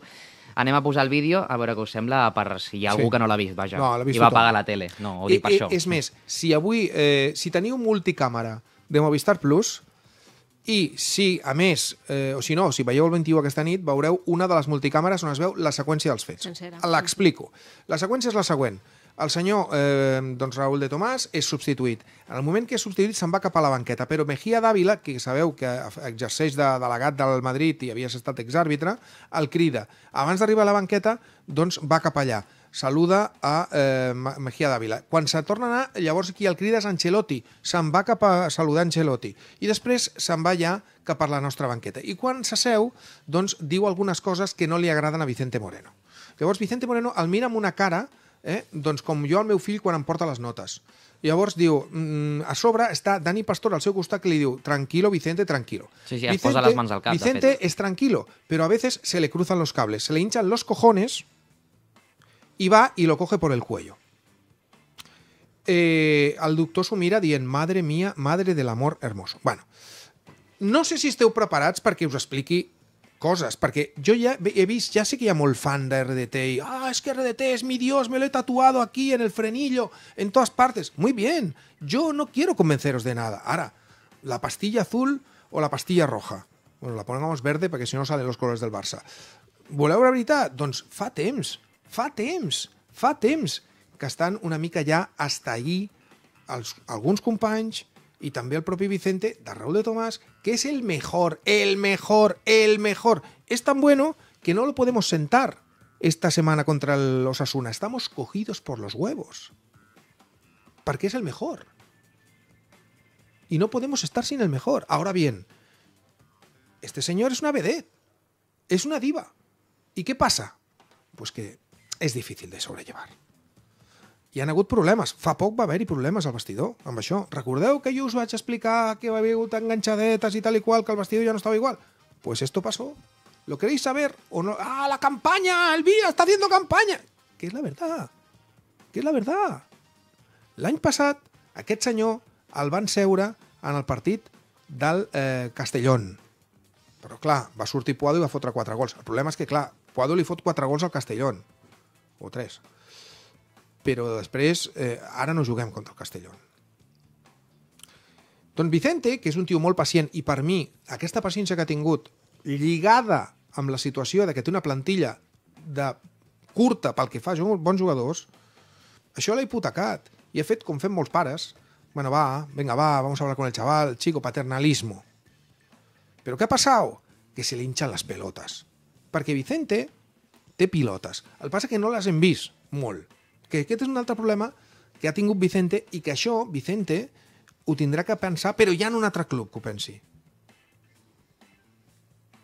Anem a posar el vídeo, a veure què us sembla, per si hi ha algú sí. que no l'ha vist, vaja. No, vist I va apagar la tele, no, ho dic I, per I, això. És més, si avui, eh, si teniu multicàmera de Movistar Plus, i si, a més, eh, o si no, si veieu el 21 aquesta nit, veureu una de les multicàmeres on es veu la seqüència dels fets. L'explico. La seqüència és la següent. El senyor eh, doncs Raúl de Tomàs és substituït. En el moment que és substituït se'n va cap a la banqueta, però Mejía Dávila, que sabeu que exerceix de delegat del Madrid i havia estat exàrbitre, el crida. Abans d'arribar a la banqueta, doncs va cap allà saluda a eh, Mejía Dávila. Quan se torna a anar, llavors qui el crida és Ancelotti. Se'n va cap a saludar Ancelotti. I després se'n va ja cap a la nostra banqueta. I quan s'asseu, doncs, diu algunes coses que no li agraden a Vicente Moreno. Llavors, Vicente Moreno el mira amb una cara eh? doncs com jo al meu fill quan em porta les notes. Llavors diu, mm, a sobre està Dani Pastor al seu costat que li diu tranquilo, Vicente, tranquilo. Sí, sí, Vicente, posa les mans al cap, Vicente és tranquilo, però a veces se le cruzan los cables, se le hinchan los cojones i va i lo coge por el cuello. Eh, el doctor s'ho mira dient, madre mia, madre del amor hermoso. Bueno, no sé si esteu preparats perquè us expliqui cosas, porque yo ya he visto, ya sé que llamo el fan de RDT y ah, es que RDT es mi dios, me lo he tatuado aquí en el frenillo, en todas partes. Muy bien, yo no quiero convenceros de nada. Ahora, la pastilla azul o la pastilla roja. Bueno, la pongamos verde que si no salen los colores del Barça. Voleu la ahorita dons fa Fatems Fatems temps, que están una mica ya hasta allí algunos alguns y también al propio Vicente de Raúl de Tomás, que es el mejor, el mejor, el mejor. Es tan bueno que no lo podemos sentar esta semana contra los Asuna. Estamos cogidos por los huevos. qué es el mejor. Y no podemos estar sin el mejor. Ahora bien, este señor es una vedette. Es una diva. ¿Y qué pasa? Pues que es difícil de sobrellevar. hi han hagut problemes. Fa poc va haver-hi problemes al vestidor amb això. Recordeu que jo us vaig explicar que havia hagut enganxadetes i tal i qual, que el vestidor ja no estava igual? Pues esto pasó. ¿Lo queréis saber o no? ¡Ah, la campaña! ¡El Vía está haciendo campaña! Que és la verdad. Que és la verdad. L'any passat, aquest senyor el van seure en el partit del eh, Castellón. Però, clar, va sortir Puado i va fotre quatre gols. El problema és que, clar, Puado li fot quatre gols al Castellón. O tres però després, eh, ara no juguem contra el Castelló. Don Vicente, que és un tio molt pacient, i per mi, aquesta paciència que ha tingut, lligada amb la situació de que té una plantilla de curta pel que fa a bons jugadors, això l'ha hipotecat. I ha fet com fem molts pares. Bueno, va, venga, va, vamos a hablar con el chaval, chico, paternalismo. Però què ha passat? Que se li hinchan les pelotes. Perquè Vicente té pilotes. El passa que no les hem vist molt que aquest és un altre problema que ha tingut Vicente i que això Vicente ho tindrà que pensar, però ja en un altre club que ho pensi.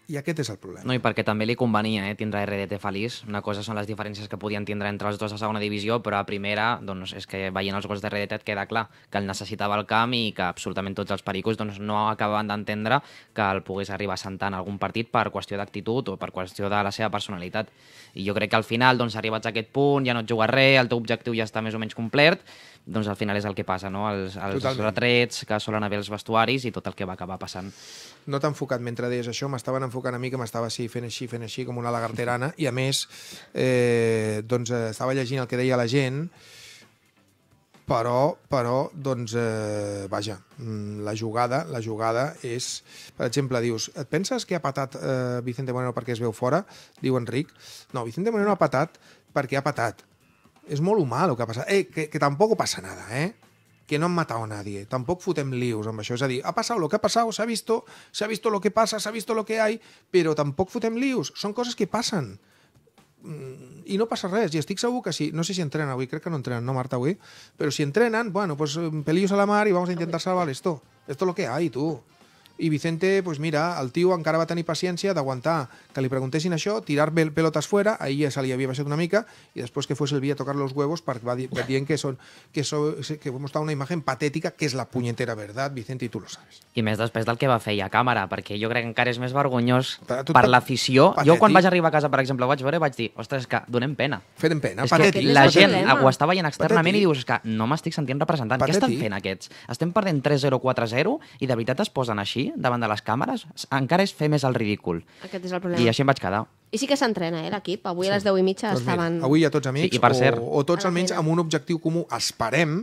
I aquest és el problema. No, i perquè també li convenia eh, tindre RDT feliç. Una cosa són les diferències que podien tindre entre els dos a segona divisió, però a primera, doncs, és que veient els gols de RDT et queda clar que el necessitava el camp i que absolutament tots els pericos doncs, no acabaven d'entendre que el pogués arribar a sentar en algun partit per qüestió d'actitud o per qüestió de la seva personalitat. I jo crec que al final, doncs, arribats a aquest punt, ja no et jugues res, el teu objectiu ja està més o menys complert, doncs al final és el que passa, no? Els, els Totalment. retrets que solen haver els vestuaris i tot el que va acabar passant. No t'ha enfocat mentre deies això, m'estaven enfocant a mi que m'estava així fent així, fent així, com una lagarterana, i a més, eh, doncs eh, estava llegint el que deia la gent, però, però doncs, eh, vaja, mm, la jugada, la jugada és... Per exemple, dius, et penses que ha patat eh, Vicente Moreno perquè es veu fora? Diu Enric. No, Vicente Moreno ha patat perquè ha patat es molt humà el que ha passat. Eh, que, que tampoc passa nada, eh? que no han matat a nadie. Tampoc fotem lius amb això. És a dir, ha passat el que ha passat, s'ha vist, s'ha vist el que passa, s'ha vist el que hi ha, però tampoc fotem lius. Són coses que passen. Mm, I no passa res. I estic segur que si... No sé si entrenen avui, crec que no entrenen, no, Marta, avui? Però si entrenen, bueno, pues eh, pelillos a la mar i vamos a intentar salvar esto. Esto es lo que hay, tú i Vicente, pues mira, el tio encara va tenir paciència d'aguantar que li preguntessin això, tirar pelotes fora, ahir ja se li havia baixat una mica, i després que fos el vi a tocar-los huevos per, va, di va dient que, son, que, so, que hem mostrat una imatge patètica que és la punyetera verdad, Vicente, i tu lo sabes. I més després del que va fer a càmera, perquè jo crec que encara és més vergonyós tu, per l'afició. Jo quan vaig arribar a casa, per exemple, vaig veure vaig dir, ostres, que donem pena. Fem pena, és patètic. Que la gent patètic. ho està veient externament patètic. i dius, és que no m'estic sentint representant. Patètic. Què estan fent aquests? Estem perdent 3-0, 4-0 i de veritat es posen així? davant de les càmeres, encara és fer més el ridícul. Aquest és el problema. I així em vaig quedar. I sí que s'entrena, eh, l'equip. Avui sí. a les 10 i mitja doncs estaven... Mira, avui ha tots amics, sí, i per cert, o, o tots almenys amb un objectiu comú. Esperem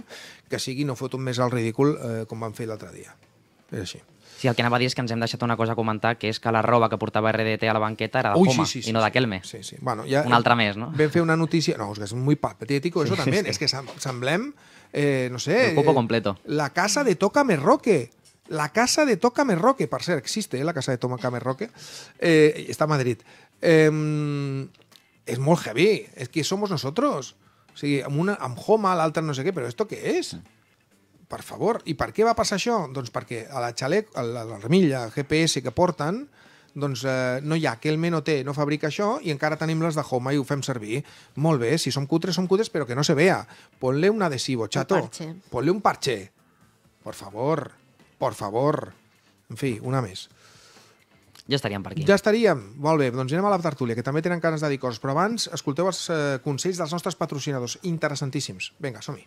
que sigui no fotut més el ridícul eh, com van fer l'altre dia. És així. Sí, el que anava a dir és que ens hem deixat una cosa a comentar, que és que la roba que portava RDT a la banqueta era de Ui, Poma sí, sí, sí, i no de Kelme. Sí, sí. Bueno, ja, una altra més, no? Vam fer una notícia... No, és que és molt patético sí, eso sí, también. Sí. És que semblem, eh, no sé... El copo completo. La casa de Toca Merroque. La casa de Tócame Roque, per cert, existe, eh, la casa de Tócame Roque, eh, está a Madrid. Eh, es molt heavy, es que somos nosotros. O sigui, amb una, amb Homa, l'altra no sé què, però esto què és? Per favor. I per què va passar això? Doncs perquè a la xalec, a la, la remilla, el GPS que porten, doncs eh, no hi ha, que el Menoté té, no fabrica això i encara tenim les de Homa i ho fem servir. Molt bé, si som cutres, som cutres, però que no se vea. Ponle un adhesivo, xato. Un Ponle un parche. Por favor. Por favor. En fi, una més. Ja estaríem per aquí. Ja estaríem. Molt bé, doncs anem a la tertúlia, que també tenen ganes de dir coses. Però abans, escolteu els eh, consells dels nostres patrocinadors. Interessantíssims. Vinga, som-hi.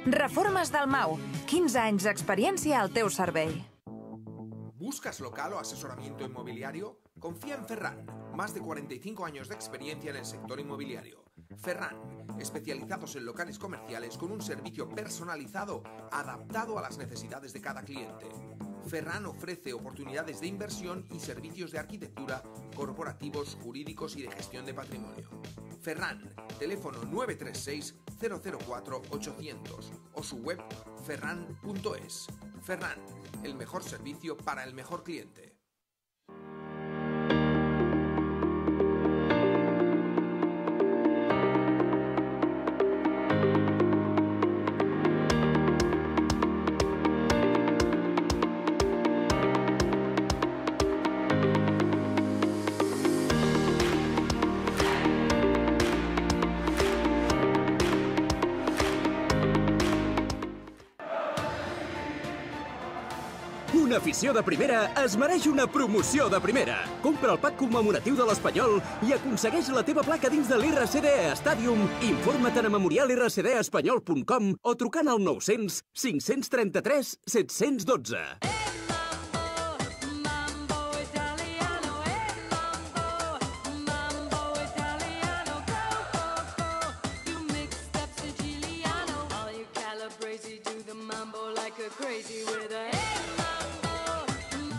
Reformas Dalmau. 15 años de experiencia al teu ¿Buscas local o asesoramiento inmobiliario? Confía en Ferran. Más de 45 años de experiencia en el sector inmobiliario. Ferran, especializados en locales comerciales con un servicio personalizado adaptado a las necesidades de cada cliente. Ferran ofrece oportunidades de inversión y servicios de arquitectura, corporativos, jurídicos y de gestión de patrimonio. Ferran, teléfono 936-004-800 o su web ferran.es. Ferran, el mejor servicio para el mejor cliente. L'edició de primera es mereix una promoció de primera. Compra el pack commemoratiu de l'Espanyol i aconsegueix la teva placa dins de l'RCD Stadium. Informa-te'n a memorialrcdespanyol.com o trucant al 900 533 712. crazy with a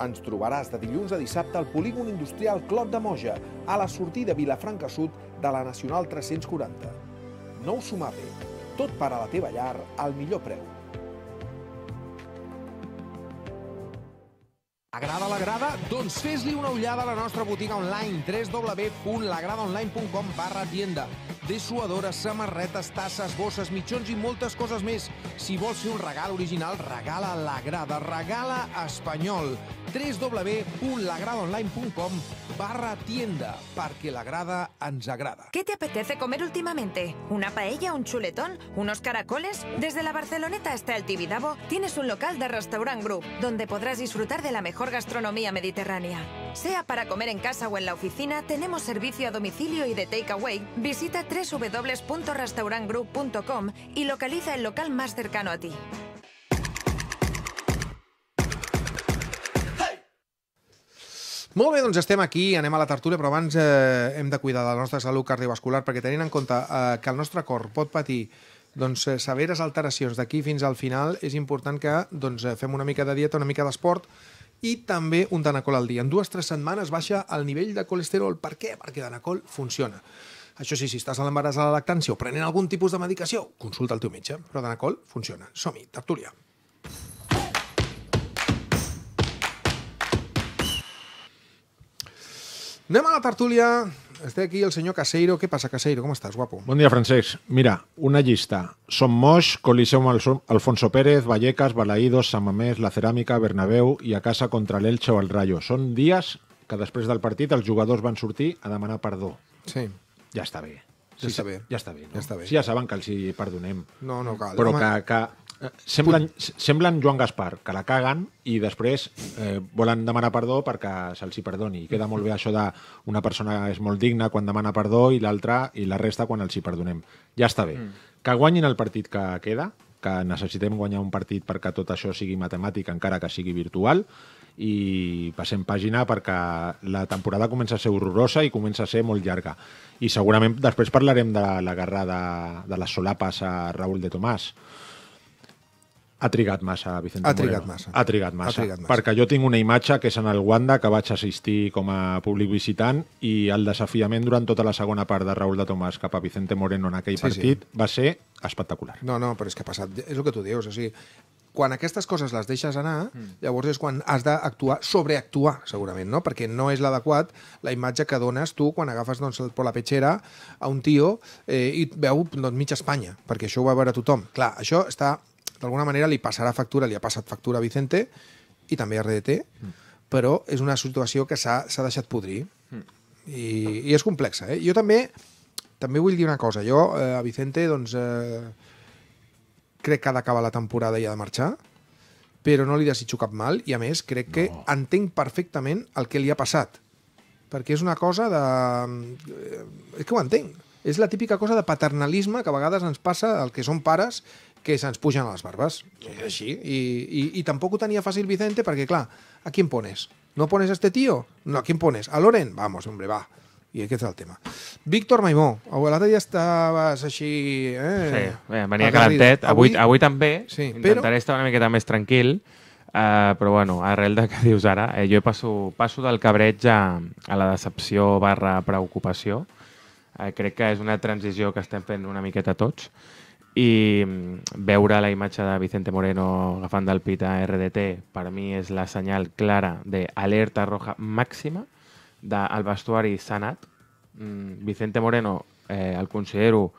ens trobaràs de dilluns a dissabte al polígon industrial Clot de Moja, a la sortida Vilafranca Sud de la Nacional 340. Nou Sumape, tot per a la teva llar al millor preu. Agrada la grada? Don fes una ullada a la nostra botiga online www.lagradaonline.com barra tienda Desuadoras, samarretes, tazas, bosses, mitjons y muchas cosas més. Si vos fer un regal original, regala la grada, regala espanyol. www.lagradaonline.com barra tienda, Parque la grada ens ¿Qué te apetece comer últimamente? ¿Una paella, un chuletón, unos caracoles? Desde la Barceloneta hasta el Tibidabo tienes un local de Restaurant Group, donde podrás disfrutar de la mejor mejor gastronomía mediterránea. Sea para comer en casa o en la oficina, tenemos servicio a domicilio y de takeaway. Visita www.restaurantgroup.com y localiza el local más cercano a ti. Molt bé, doncs estem aquí, anem a la tertúlia, però abans eh, hem de cuidar de la nostra salut cardiovascular, perquè tenint en compte eh, que el nostre cor pot patir doncs, eh, severes alteracions d'aquí fins al final, és important que doncs, eh, fem una mica de dieta, una mica d'esport, i també un danacol al dia. En dues o tres setmanes baixa el nivell de colesterol. Per què? Perquè danacol funciona. Això sí, si estàs a l'embaràs a la lactància o prenent algun tipus de medicació, consulta el teu metge. Però Danacol funciona. Som-hi, tertúlia. Anem a la tertúlia està aquí el senyor Caseiro. Què passa, Caseiro? Com estàs, guapo? Bon dia, Francesc. Mira, una llista. Som Moix, Coliseum Alfonso Pérez, Vallecas, Balaïdos, Samamés, Mamés, La Ceràmica, Bernabéu i a casa contra l'Elche o el Rayo. Són dies que després del partit els jugadors van sortir a demanar perdó. Sí. Ja està bé. Ja, sí, està bé. Ja està bé. No? Ja està bé. Sí, ja saben que els hi perdonem. No, no cal. Però Home. que, que Semblen, semblen Joan Gaspar, que la caguen i després eh, volen demanar perdó perquè se'ls hi perdoni. I queda molt bé això de una persona és molt digna quan demana perdó i l'altra i la resta quan els hi perdonem. Ja està bé. Mm. Que guanyin el partit que queda, que necessitem guanyar un partit perquè tot això sigui matemàtic, encara que sigui virtual, i passem pàgina perquè la temporada comença a ser horrorosa i comença a ser molt llarga. I segurament després parlarem de la guerra de, de les solapes a Raúl de Tomàs, ha trigat massa, Vicente ha trigat Moreno. Massa. Ha trigat massa. Ha trigat massa. Perquè jo tinc una imatge que és en el Wanda, que vaig assistir com a públic visitant, i el desafiament durant tota la segona part de Raúl de Tomàs cap a Vicente Moreno en aquell sí, partit sí. va ser espectacular. No, no, però és que ha passat... És el que tu dius, o sigui, quan aquestes coses les deixes anar, mm. llavors és quan has d'actuar, sobreactuar, segurament, no? Perquè no és l'adequat la imatge que dones tu quan agafes doncs, per la petxera a un tio eh, i veu doncs, mitja Espanya, perquè això ho va veure tothom. Clar, això està d'alguna manera li passarà factura, li ha passat factura a Vicente i també a RDT, mm. però és una situació que s'ha deixat podrir mm. I, i és complexa. Eh? Jo també també vull dir una cosa. Jo eh, a Vicente doncs, eh, crec que ha d'acabar la temporada i ha de marxar, però no li desitjo cap mal i a més crec que no. entenc perfectament el que li ha passat perquè és una cosa de... Eh, és que ho entenc. És la típica cosa de paternalisme que a vegades ens passa al que som pares que se'ns pugen a les barbes. És així. I, i, I tampoc ho tenia fàcil Vicente perquè, clar, a qui em pones? ¿No pones a este tío? No, ¿a qui em pones? ¿A Loren? Vamos, hombre, va. I aquest és el tema. Víctor Maimó, l'altre dia estaves així... Eh, sí, bé, venia calentet. Avui, avui, avui també. Sí, Intentaré però... estar una miqueta més tranquil. Uh, però bueno, arrel de que dius ara, eh, jo passo, passo del cabreig a, a la decepció barra preocupació. Eh, crec que és una transició que estem fent una miqueta tots i mm, veure la imatge de Vicente Moreno agafant del pit a RDT per mi és la senyal clara d'alerta roja màxima del vestuari sanat. Mm, Vicente Moreno eh, el considero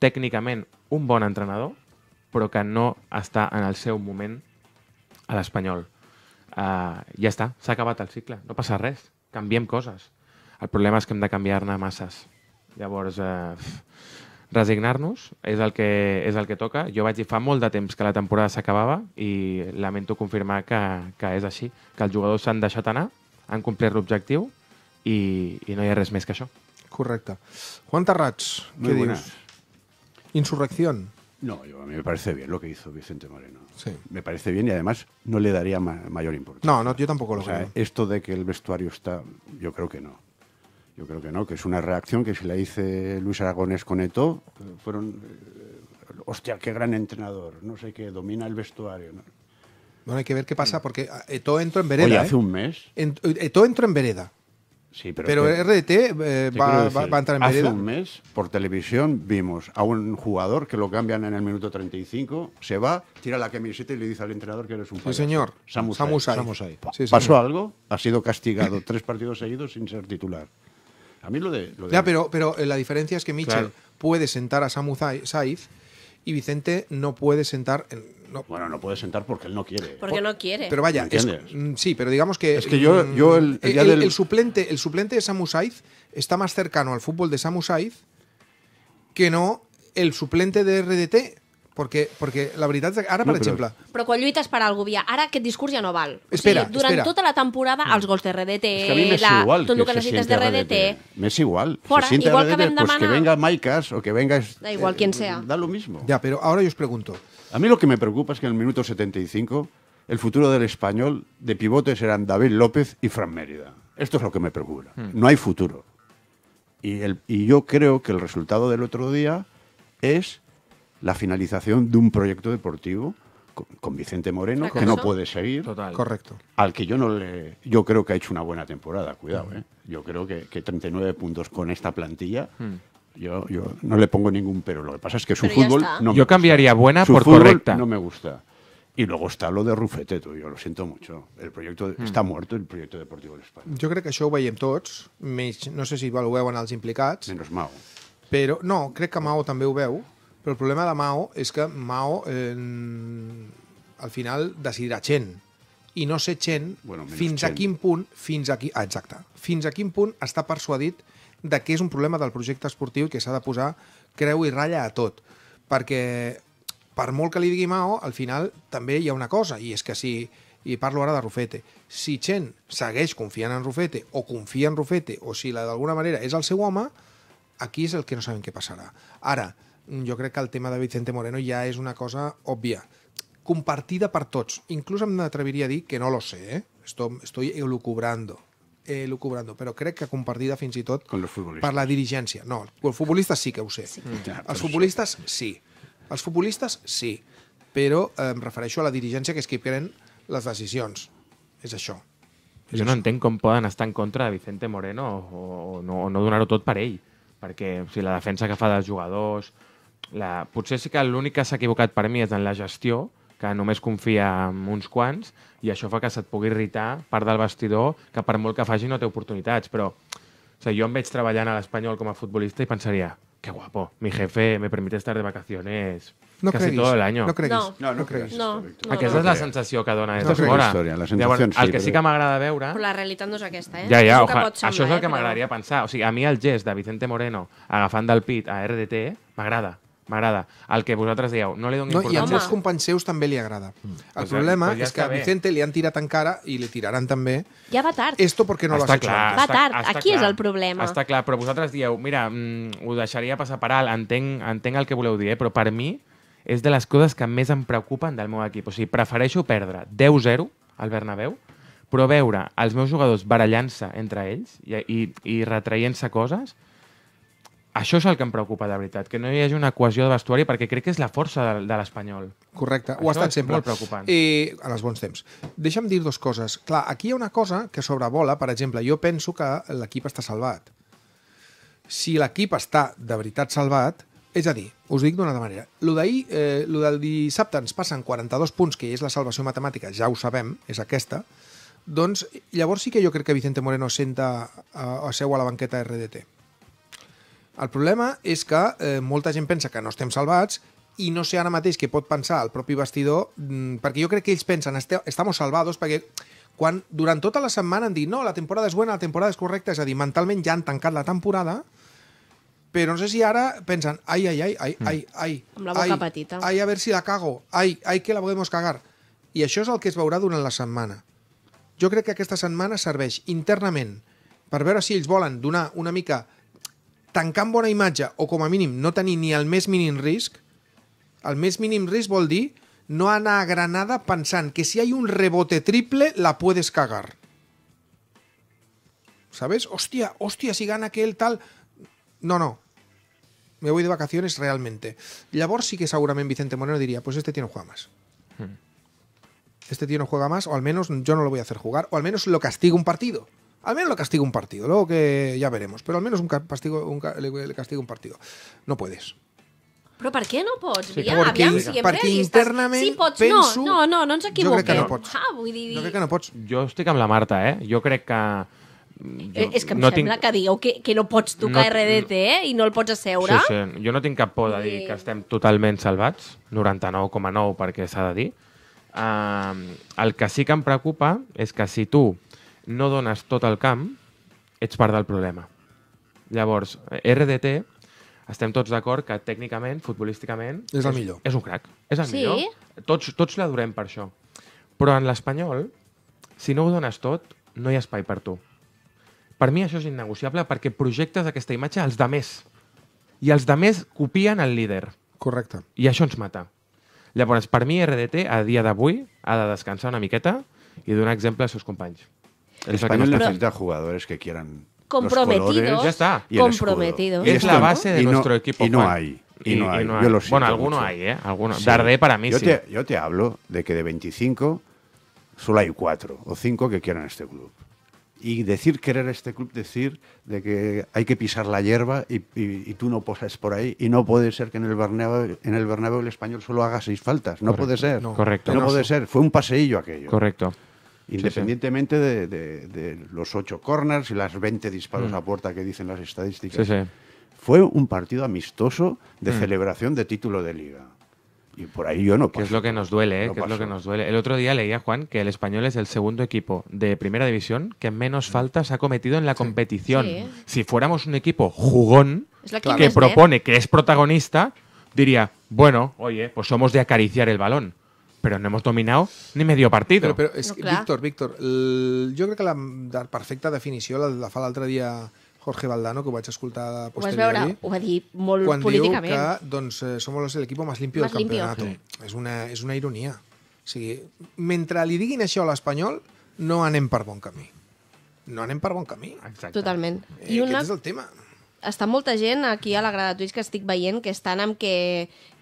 tècnicament un bon entrenador, però que no està en el seu moment a l'Espanyol. Uh, ja està, s'ha acabat el cicle, no passa res, canviem coses. El problema és que hem de canviar-ne masses. Llavors, eh, uh, resignar-nos és, el que, és el que toca. Jo vaig dir fa molt de temps que la temporada s'acabava i lamento confirmar que, que és així, que els jugadors s'han deixat anar, han complert l'objectiu i, i no hi ha res més que això. Correcte. Juan Tarrats, què què buenas. dius? Insurrección. No, yo, a mí me parece bien lo que hizo Vicente Moreno. Sí. Me parece bien y además no le daría ma mayor importancia. No, no, yo tampoco lo o sea, Esto de que el vestuario está, yo creo que no. Yo creo que no, que es una reacción que si la hice Luis Aragones con Eto, fueron, eh, hostia, qué gran entrenador, no sé qué, domina el vestuario. Bueno, hay que ver qué pasa, porque Eto entró en vereda. Oye, hace ¿eh? un mes. Eto entró en vereda. Sí, pero, pero RDT eh, va, a entrar en vereda. Hace un mes, por televisión, vimos a un jugador que lo cambian en el minuto 35, se va, tira la camiseta y le dice al entrenador que eres un jugador. Sí, señor. ¿Pasó algo? Ha sido castigado tres partidos seguidos sin ser titular. A mí lo de. Ya, pero, pero eh, la diferencia es que Mitchell puede sentar a Samu Saiz y Vicente no puede sentar. Bueno, no puede sentar porque él no quiere. Porque no quiere. Pero vaya, mm, sí, pero digamos que. Es que yo. Mm, yo eh, el, suplente, el suplente de Samu Saiz está más cercano al fútbol de Samu Saiz que no el suplente de RDT. Porque porque la verdad es que ara, no, però... exemple... Però quan lluites per no vale. durante toda la temporada, los gols de RDT, la, igual que, de RDT... Me es igual. igual que pues que venga Maicas o que venga... Da igual quien eh, sea. Da lo mismo. Ya, pero ahora yo os pregunto. A mí lo que me preocupa es que en el minuto 75 el futuro del español de pivotes serán David López y Fran Mérida. Esto es lo que me preocupa. Hmm. No hay futuro. Y, el, y yo creo que el resultado del otro día es la finalización de un proyecto deportivo con, Vicente Moreno, que no puede seguir. Correcto. Al que yo no le. Yo creo que ha hecho una buena temporada, cuidado, ¿eh? Yo creo que, que 39 puntos con esta plantilla. Hmm. Yo, yo, no le pongo ningún pero. Lo que pasa es que su fútbol. No yo cambiaría buena por correcta. No me gusta. Y luego está lo de Rufete, yo lo siento mucho. El proyecto hmm. está muerto el proyecto deportivo de España. Yo creo que Show Bay en tots, no sé si lo veuen els implicats. Menos Mao. pero no, creo que Mao también ho Però el problema de Mao és que Mao eh, al final decidirà Chen i no sé Chen bueno, fins Chen. a quin punt fins a ah, exacte, fins a quin punt està persuadit de que és un problema del projecte esportiu que s'ha de posar creu i ratlla a tot perquè per molt que li digui Mao, al final també hi ha una cosa, i és que si, i parlo ara de Rufete, si Chen segueix confiant en Rufete, o confia en Rufete, o si d'alguna manera és el seu home, aquí és el que no sabem què passarà. Ara, jo crec que el tema de Vicente Moreno ja és una cosa òbvia, compartida per tots. Inclús em atreviria a dir que no lo sé, eh? Esto, estoy elucubrando, elucubrando, però crec que compartida fins i tot per la dirigència. No, els futbolistes sí que ho sé. Sí. Mm. Ja, els futbolistes sí. Els futbolistes sí, però eh, em refereixo a la dirigència que és qui pren les decisions. És això. És jo no això. entenc com poden estar en contra de Vicente Moreno o, o no, no donar-ho tot per ell, perquè o sigui, la defensa que fa dels jugadors, la, potser sí que l'únic que s'ha equivocat per mi és en la gestió, que només confia en uns quants, i això fa que se't pugui irritar part del vestidor, que per molt que faci no té oportunitats, però o sigui, jo em veig treballant a l'Espanyol com a futbolista i pensaria, que guapo, mi jefe me permite estar de vacaciones no casi creguis, todo el año. No creguis. No, no, no creguis. No, no, aquesta no, és la sensació que dona aquesta no fora. Història, la Llavors, sí, el que sí que m'agrada veure... Però la realitat no és aquesta, eh? Ja, ja, oja, això, semblar, això és el que eh, m'agradaria però... pensar. O sigui, a mi el gest de Vicente Moreno agafant del pit a RDT m'agrada. M'agrada. El que vosaltres dieu, no li doni no, importància. I a molts companys seus també li agrada. Mm. El pues problema pues ja és que a Vicente li han tirat encara i li tiraran també. Ja va tard. Esto porque no està lo has clar, hecho. Va tard, està aquí està és el problema. Està clar, però vosaltres dieu, mira, mm, ho deixaria passar per alt, entenc, entenc el que voleu dir, eh? però per mi és de les coses que més em preocupen del meu equip. O sigui, prefereixo perdre 10-0 al Bernabéu, però veure els meus jugadors barallant-se entre ells i, i, i retraient-se coses, això és el que em preocupa, de veritat, que no hi hagi una cohesió de vestuari, perquè crec que és la força de, de l'espanyol. Correcte, Això ho ha estat sempre. molt preocupant. I, en els bons temps. Deixa'm dir dues coses. Clar, aquí hi ha una cosa que sobrevola, per exemple, jo penso que l'equip està salvat. Si l'equip està de veritat salvat, és a dir, us dic d'una altra manera, lo eh, lo del dissabte ens passen 42 punts, que és la salvació matemàtica, ja ho sabem, és aquesta, doncs llavors sí que jo crec que Vicente Moreno senta eh, a seu a la banqueta RDT el problema és que eh, molta gent pensa que no estem salvats i no sé ara mateix què pot pensar el propi vestidor, mm, perquè jo crec que ells pensen estem salvados, perquè quan durant tota la setmana han dit no, la temporada és buena, la temporada és correcta, és a dir, mentalment ja han tancat la temporada, però no sé si ara pensen ai, ai, ai, ai, mm. ai, ai, Amb la boca ai, petita. ai, a ver si la cago, ai, ai, que la podem cagar. I això és el que es veurà durant la setmana. Jo crec que aquesta setmana serveix internament per veure si ells volen donar una mica tancant y imatge o como a mínim no tan ni al mes mínim risk, al mes mínim risk vol no anar a Granada pensant que si hay un rebote triple la puedes cagar. ¿Sabes? Hostia, hostia, si gana aquel tal... No, no. Me voy de vacaciones realmente. Llavors sí que seguramente Vicente Moreno diría, pues este tío no juega más. Hmm. Este tío no juega más, o al menos yo no lo voy a hacer jugar, o al menos lo castigo un partido. Al menos lo castigo un partido, luego que ya veremos, pero al menos un castigo, un, le castigo un partido. No puedes. Però per què no pots? Sí, Via, perquè, aviam, siguem perquè realistes. internament sí, pots, penso... No, no, no, no ens equivoquem. Jo crec que no pots. Ah, vull dir... Jo crec que no pots. Jo estic amb la Marta, eh? Jo crec que... Jo, eh, és que em no sembla tinc... que digueu que, que no pots tocar no, RDT eh? i no el pots asseure. Sí, sí. Jo no tinc cap por de dir que estem totalment salvats, 99,9 perquè s'ha de dir. Uh, el que sí que em preocupa és que si tu no dones tot el camp, ets part del problema. Llavors, RDT, estem tots d'acord que tècnicament, futbolísticament... És el millor. És un crac. És el sí? millor. Tots, tots l'adorem per això. Però en l'espanyol, si no ho dones tot, no hi ha espai per tu. Per mi això és innegociable perquè projectes aquesta imatge als de més. I els de més copien el líder. Correcte. I això ens mata. Llavors, per mi, RDT, a dia d'avui, ha de descansar una miqueta i donar exemple als seus companys. El español necesita jugadores que quieran comprometidos, ya está. comprometidos. Es la base de nuestro equipo. Y no hay. no Yo bueno, alguno hay, ¿eh? Alguno. Dardé para mí yo Te, yo te hablo de que de 25 solo hay 4 o 5 que quieran este club. Y decir querer este club, decir de que hay que pisar la hierba y, tú no posas por ahí. Y no puede ser que en el Bernabéu, en el, Bernabéu el español solo haga seis faltas. No puede ser. Correcto. No puede ser. Fue un paseillo aquello. Correcto independientemente de, los ocho corners y las 20 disparos mm. a puerta que dicen las estadísticas. Fue un partido amistoso de mm. celebración de título de liga. Y por ahí yo no paso. Eh, que es lo que nos duele, es lo que nos duele. El otro día leía, Juan, que el español es el segundo equipo de primera división que menos faltas ha cometido en la competición. Si fuéramos un equipo jugón que, que ¿eh? propone, que es protagonista, diría, bueno, oye, pues somos de acariciar el balón. pero no hemos dominado ni medio partido. Però, però és, no, Víctor, Víctor, el, jo crec que la, la perfecta definició la, la fa l'altre dia Jorge Valdano, que ho vaig escoltar a posteriori. Ho vas veure, ho va dir molt quan políticament. Quan diu que doncs, eh, somos el equipo más limpio más del campeonato. Sí. És, una, és una ironia. O sigui, mentre li diguin això a l'Espanyol, no anem per bon camí. No anem per bon camí. Exacte. Totalment. Eh, I una... és el tema està molta gent aquí a la grada Twitch que estic veient que estan amb que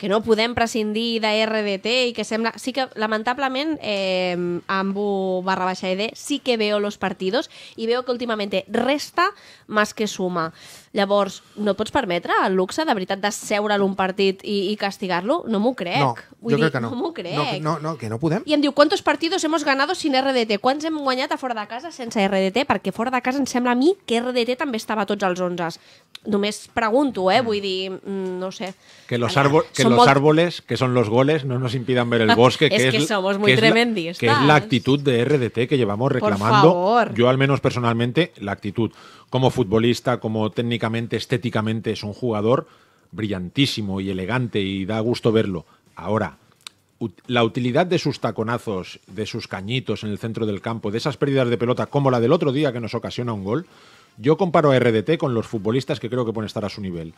que no podem prescindir de RDT i que sembla... Sí que, lamentablement, eh, un barra baixa ED sí que veo los partidos i veo que últimamente resta más que suma. Llavors, no pots permetre el luxe, de veritat, de seure un partit i, i castigar-lo? No m'ho crec. No, Vull jo dir, crec que no. No m'ho crec. No, no, no, que no podem. I em diu, ¿cuántos partidos hemos ganado sin RDT? Quants hem guanyat a fora de casa sense RDT? Perquè fora de casa em sembla a mi que RDT també estava tots els 11. Només pregunto, eh? Mm. Vull dir, mm, no sé. Que los, árbol, que, los árboles, que son los goles, no nos impidan ver el bosque. que es, que somos muy que es la actitud de RDT que llevamos reclamando. Yo, al menos personalmente, la actitud. Como futbolista, como técnicamente, estéticamente, es un jugador brillantísimo y elegante y da gusto verlo. Ahora, la utilidad de sus taconazos, de sus cañitos en el centro del campo, de esas pérdidas de pelota como la del otro día que nos ocasiona un gol, yo comparo a RDT con los futbolistas que creo que pueden estar a su nivel.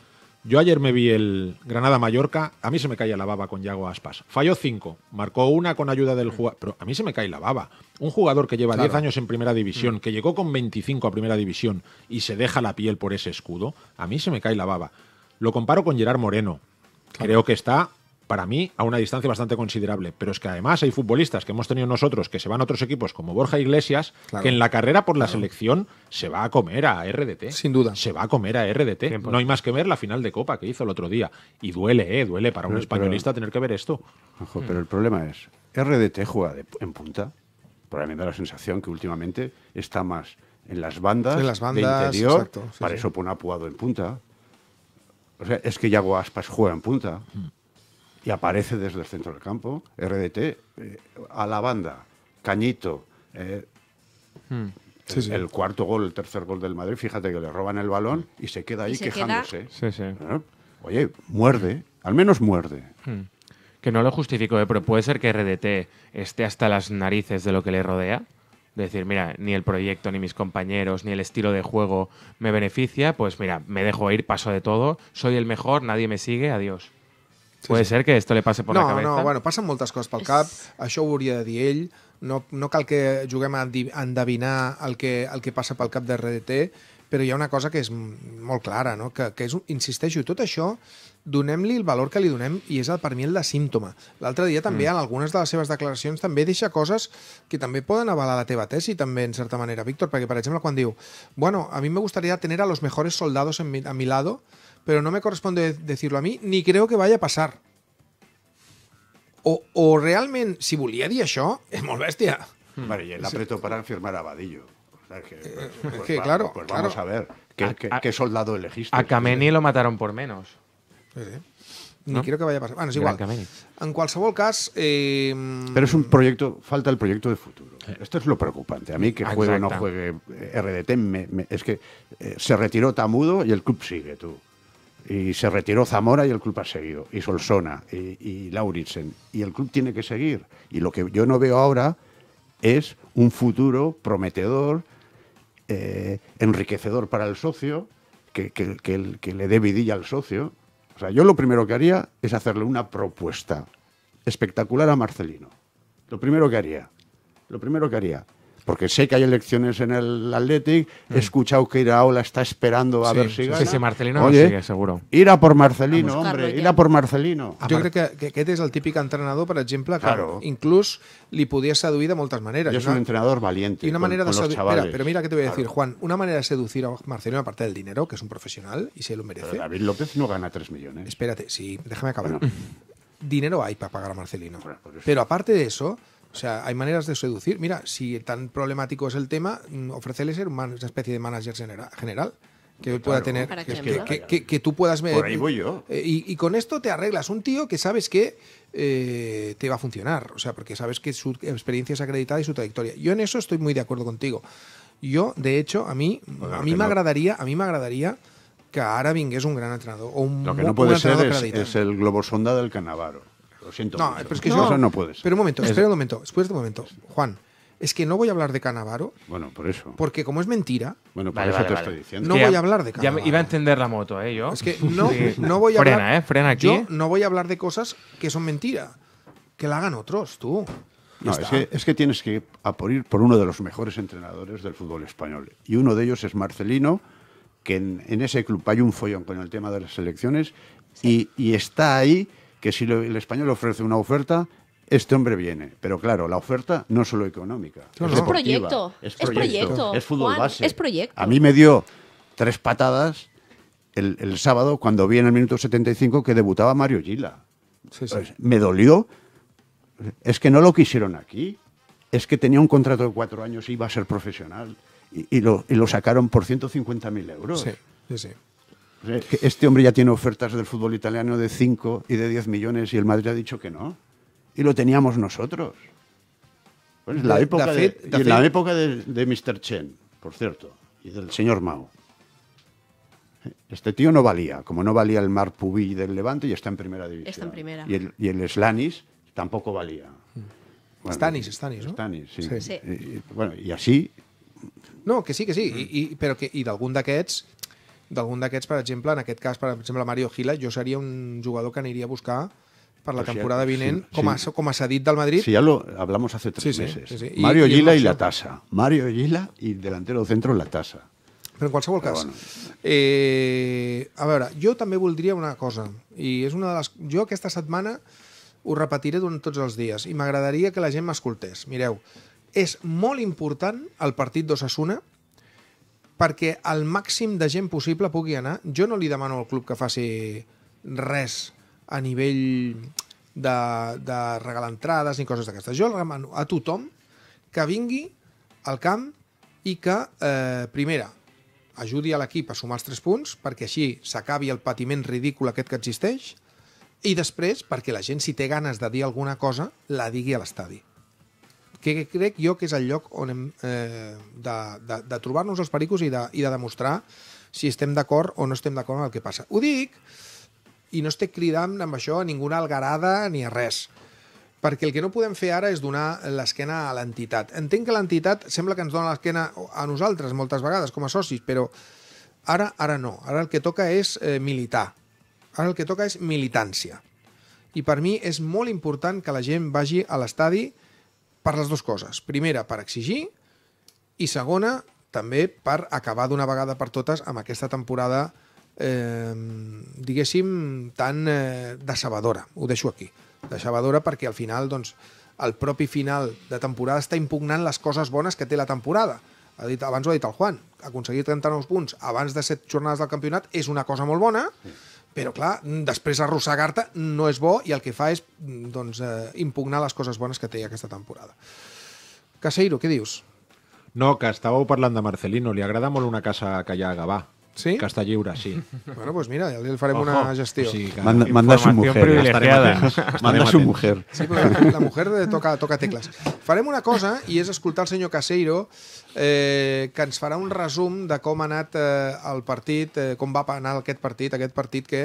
Yo ayer me vi el Granada-Mallorca, a mí se me cae la baba con Yago Aspas. Falló cinco, marcó una con ayuda del jugador, pero a mí se me cae la baba. Un jugador que lleva 10 años en primera mm. división, que llegó con 25 a primera división y se deja la piel por ese escudo, a mí se me cae la baba. Lo comparo con Gerard Moreno. Creo que está para mí a una distancia bastante considerable. Pero es que además hay futbolistas que hemos tenido nosotros que se van a otros equipos como Borja Iglesias, que en la carrera por la selección se va a comer a RDT. Sin duda. Se va a comer a RDT. No hay más que ver la final de Copa que hizo el otro día. Y duele, ¿eh? Duele para un españolista tener que ver esto. pero el problema es, RDT juega en punta. Porque me da la sensación que últimamente está más en las bandas, en las bandas de interior. para eso pone a Puado en punta. O sea, es que Yago Aspas juega en punta. Mm y aparece desde el centro del campo, RDT, eh, a la banda, Cañito. Eh, hmm. El cuarto gol, el tercer gol del Madrid, fíjate que le roban el balón y se queda ahí quejándose. ¿Eh? Oye, muerde, al menos muerde. Hmm. Que no lo justifico, pero puede ser que RDT esté hasta las narices de lo que le rodea. decir, mira, ni el proyecto, ni mis compañeros, ni el estilo de juego me beneficia, pues mira, me dejo ir, paso de todo, soy el mejor, nadie me sigue, adiós. Puede ser que esto le pase por no, la cabeza. No, bueno, passen moltes coses pel cap, això ho hauria de dir ell, no, no cal que juguem a endevinar el que, el que passa pel cap de RDT, però hi ha una cosa que és molt clara, no? que, que és, insisteixo, tot això donem-li el valor que li donem i és el, per mi el de símptoma. L'altre dia també mm. en algunes de les seves declaracions també deixa coses que també poden avalar la teva tesi també en certa manera, Víctor, perquè per exemple quan diu, bueno, a mi me gustaría tener a los mejores soldados en mi, a mi lado, pero no me corresponde decirlo a mí, ni creo que vaya a pasar. O, o realmente si volia y això, es molestia. Hmm. Vale, y Vale, el para firmar a Vadillo. que, pues, eh, pues pues claro, vamos a ver qué, soldado elegiste. A Kameni lo mataron por menos. Ni no? creo que vaya a pasar. Bueno, es igual. En cualquier caso. Eh... Pero es un proyecto, falta el proyecto de futuro. Esto es lo preocupante. A mí que juegue o no juegue eh, RDT, es que eh, se retiró Tamudo y el club sigue, tú y se retiró Zamora y el club ha seguido, y Solsona y, y Lauritsen, y el club tiene que seguir. Y lo que yo no veo ahora es un futuro prometedor, eh, enriquecedor para el socio, que, que, que, le dé vidilla al socio. O sea, yo lo primero que haría es hacerle una propuesta espectacular a Marcelino. Lo primero que haría. Lo primero que haría porque sé que hay elecciones en el Athletic, he mm. escuchado que Iraola está esperando a ver si gana. Sí, sí, Marcelino Oye, seguro. Ir a por Marcelino, hombre, ir a por Marcelino. Yo creo que, que este es el típico entrenador, para Jim que claro. Incluso le pudiese seduir de muchas maneras. Yo un entrenador valiente. Y una manera de pero mira que te voy a decir, Juan, una manera de seducir a Marcelino, aparte del dinero, que es un profesional y se lo merece. David López no gana 3 millones. Espérate, sí, déjame acabar. Dinero hay para pagar a Marcelino. Pues pero aparte de eso o sea, hay maneras de seducir. Mira, si tan problemático es el tema, mm, ofrecerle ser una especie de manager general que pueda tener que, tú puedas Por ahí voy yo. Eh, y, con esto te arreglas un tío que sabes que eh, te va a funcionar o sea porque sabes que su experiencia es acreditada y su trayectoria yo en eso estoy muy de acuerdo contigo yo de hecho a mí a mí me agradaría a mí me agradaría que Arabing es un gran entrenador o un, lo que no puede ser es, el globo sonda del Canavaro siento. No, es que no, no puedes. Pero un momento, espera un momento, espera un momento. Juan, es que no voy a hablar de Canavaro. Bueno, por eso. Porque como es mentira. Bueno, por eso te estoy diciendo. No voy a hablar de Canavaro. Ya iba a entender la moto, ¿eh? Yo. Es que no, voy a hablar. Frena, ¿eh? Frena aquí. Yo no voy a hablar de cosas que son mentira. Que la hagan otros, tú. No, es que, es que, tienes que a por uno de los mejores entrenadores del fútbol español. Y uno de ellos es Marcelino, que en, ese club hay un follón con el tema de las elecciones y está ahí que si el español ofrece una oferta, este hombre viene. Pero claro, la oferta no es solo económica. es, Proyecto, es, proyecto, es fútbol base. A mí me dio tres patadas el, sábado cuando vi en el minuto 75 que debutaba Mario Gila. Pues, me dolió. Es que no lo quisieron aquí. Es que tenía un contrato de cuatro años y iba a ser profesional. Y, lo, y lo, sacaron por 150.000 euros. Sí, sí, sí. Este hombre ya tiene ofertas del fútbol italiano de 5 y de 10 millones y el Madrid ha dicho que no. Y lo teníamos nosotros. Pues la época de, en la época de, Mr. Chen, por cierto, y del señor Mao. Este tío no valía, como no valía el Mar Pubí del Levante y está en primera división. Y el, Slanis tampoco valía. Mm. Stanis, Stanis, ¿no? Stanis, sí. bueno, y así... No, que sí, que sí, Y de algún però que, d'algun d'aquests, per exemple, en aquest cas, per exemple, Mario Gila, jo seria un jugador que aniria a buscar per la o temporada temporada vinent, sí, com, sí. A, com a cedit del Madrid. Sí, ja lo hablamos hace tres sí, meses. Sí, sí, Mario I, Gila i, la tasa. Mario Gila i delantero centro la tasa. Però en qualsevol Però cas, bueno. eh, a veure, jo també voldria una cosa, i és una de les... Jo aquesta setmana ho repetiré durant tots els dies, i m'agradaria que la gent m'escoltés. Mireu, és molt important el partit d'Osasuna, perquè el màxim de gent possible pugui anar. Jo no li demano al club que faci res a nivell de, de regalar entrades ni coses d'aquestes. Jo demano a tothom que vingui al camp i que, eh, primera, ajudi a l'equip a sumar els tres punts perquè així s'acabi el patiment ridícul aquest que existeix i després perquè la gent si té ganes de dir alguna cosa la digui a l'estadi que crec jo que és el lloc on hem eh, de, de, de trobar-nos els pericos i de, i de demostrar si estem d'acord o no estem d'acord amb el que passa. Ho dic i no estic cridant amb això a ninguna algarada ni a res, perquè el que no podem fer ara és donar l'esquena a l'entitat. Entenc que l'entitat sembla que ens dona l'esquena a nosaltres moltes vegades com a socis, però ara ara no. Ara el que toca és eh, militar. Ara el que toca és militància. I per mi és molt important que la gent vagi a l'estadi per les dues coses. Primera, per exigir, i segona, també per acabar d'una vegada per totes amb aquesta temporada, eh, diguéssim, tan eh, decebedora. Ho deixo aquí. Decebedora perquè al final, doncs, el propi final de temporada està impugnant les coses bones que té la temporada. Ha dit, abans ho ha dit el Juan, aconseguir 39 punts abans de 7 jornades del campionat és una cosa molt bona, sí però, clar, després arrossegar-te no és bo i el que fa és doncs, eh, impugnar les coses bones que té aquesta temporada. Caseiro, què dius? No, que estàveu parlant de Marcelino. Li agrada molt una casa que hi ha a Gavà. Sí? Que està lliure, sí. Bueno, pues doncs mira, ja li farem Ojo. una gestió. Sí, que... Manda, manda su mujer. Manda su mujer. Sí, però la mujer toca, toca tecles. Farem una cosa, i és escoltar el senyor Caseiro, eh, que ens farà un resum de com ha anat eh, el partit, eh, com va anar aquest partit, aquest partit que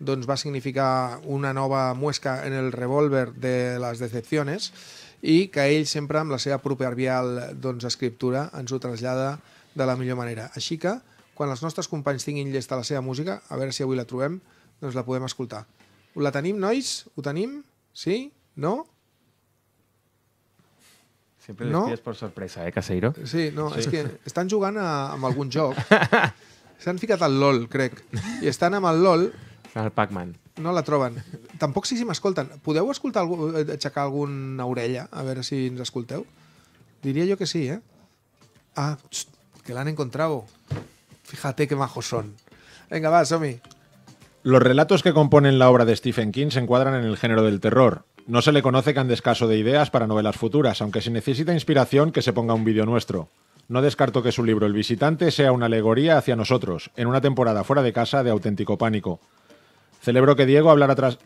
doncs, va significar una nova muesca en el revólver de les decepciones i que ell sempre amb la seva proverbial doncs, escriptura ens ho trasllada de la millor manera. Així que quan els nostres companys tinguin llesta la seva música, a veure si avui la trobem, doncs la podem escoltar. La tenim, nois? Ho tenim? Sí? No? Sempre no? despides per sorpresa, eh, Caseiro? Sí, no, sí. és que estan jugant a, amb algun joc. S'han ficat al LOL, crec. I estan amb el LOL... El Pac-Man. No la troben. Tampoc sí si m'escolten. Podeu escoltar algú, aixecar alguna orella, a veure si ens escolteu? Diria jo que sí, eh? Ah, txt, que l'han encontrado. Fíjate qué majos son. Venga, va, Somi. Los relatos que componen la obra de Stephen King se encuadran en el género del terror. No se le conoce que ande escaso de ideas para novelas futuras, aunque si necesita inspiración que se ponga un vídeo nuestro. No descarto que su libro El visitante sea una alegoría hacia nosotros, en una temporada fuera de casa de auténtico pánico. Celebro que Diego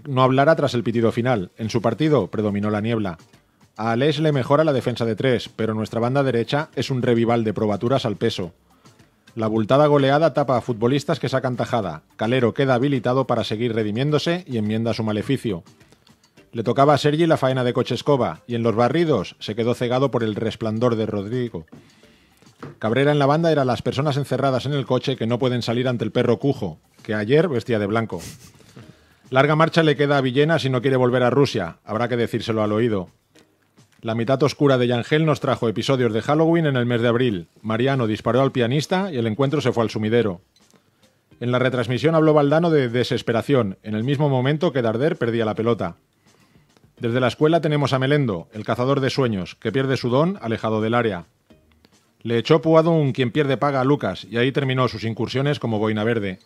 no hablara tras el pitido final. En su partido predominó la niebla. A Alex le mejora la defensa de tres, pero nuestra banda derecha es un revival de probaturas al peso. La bultada goleada tapa a futbolistas que sacan tajada. Calero queda habilitado para seguir redimiéndose y enmienda su maleficio. Le tocaba a Sergi la faena de coche escoba y en los barridos se quedó cegado por el resplandor de Rodrigo. Cabrera en la banda era las personas encerradas en el coche que no pueden salir ante el perro Cujo, que ayer vestía de blanco. Larga marcha le queda a Villena si no quiere volver a Rusia, habrá que decírselo al oído. La mitad oscura de Yangel nos trajo episodios de Halloween en el mes de abril. Mariano disparó al pianista y el encuentro se fue al sumidero. En la retransmisión habló Valdano de desesperación, en el mismo momento que Darder perdía la pelota. Desde la escuela tenemos a Melendo, el cazador de sueños, que pierde su don alejado del área. Le echó puado un quien pierde paga a Lucas y ahí terminó sus incursiones como boina verde.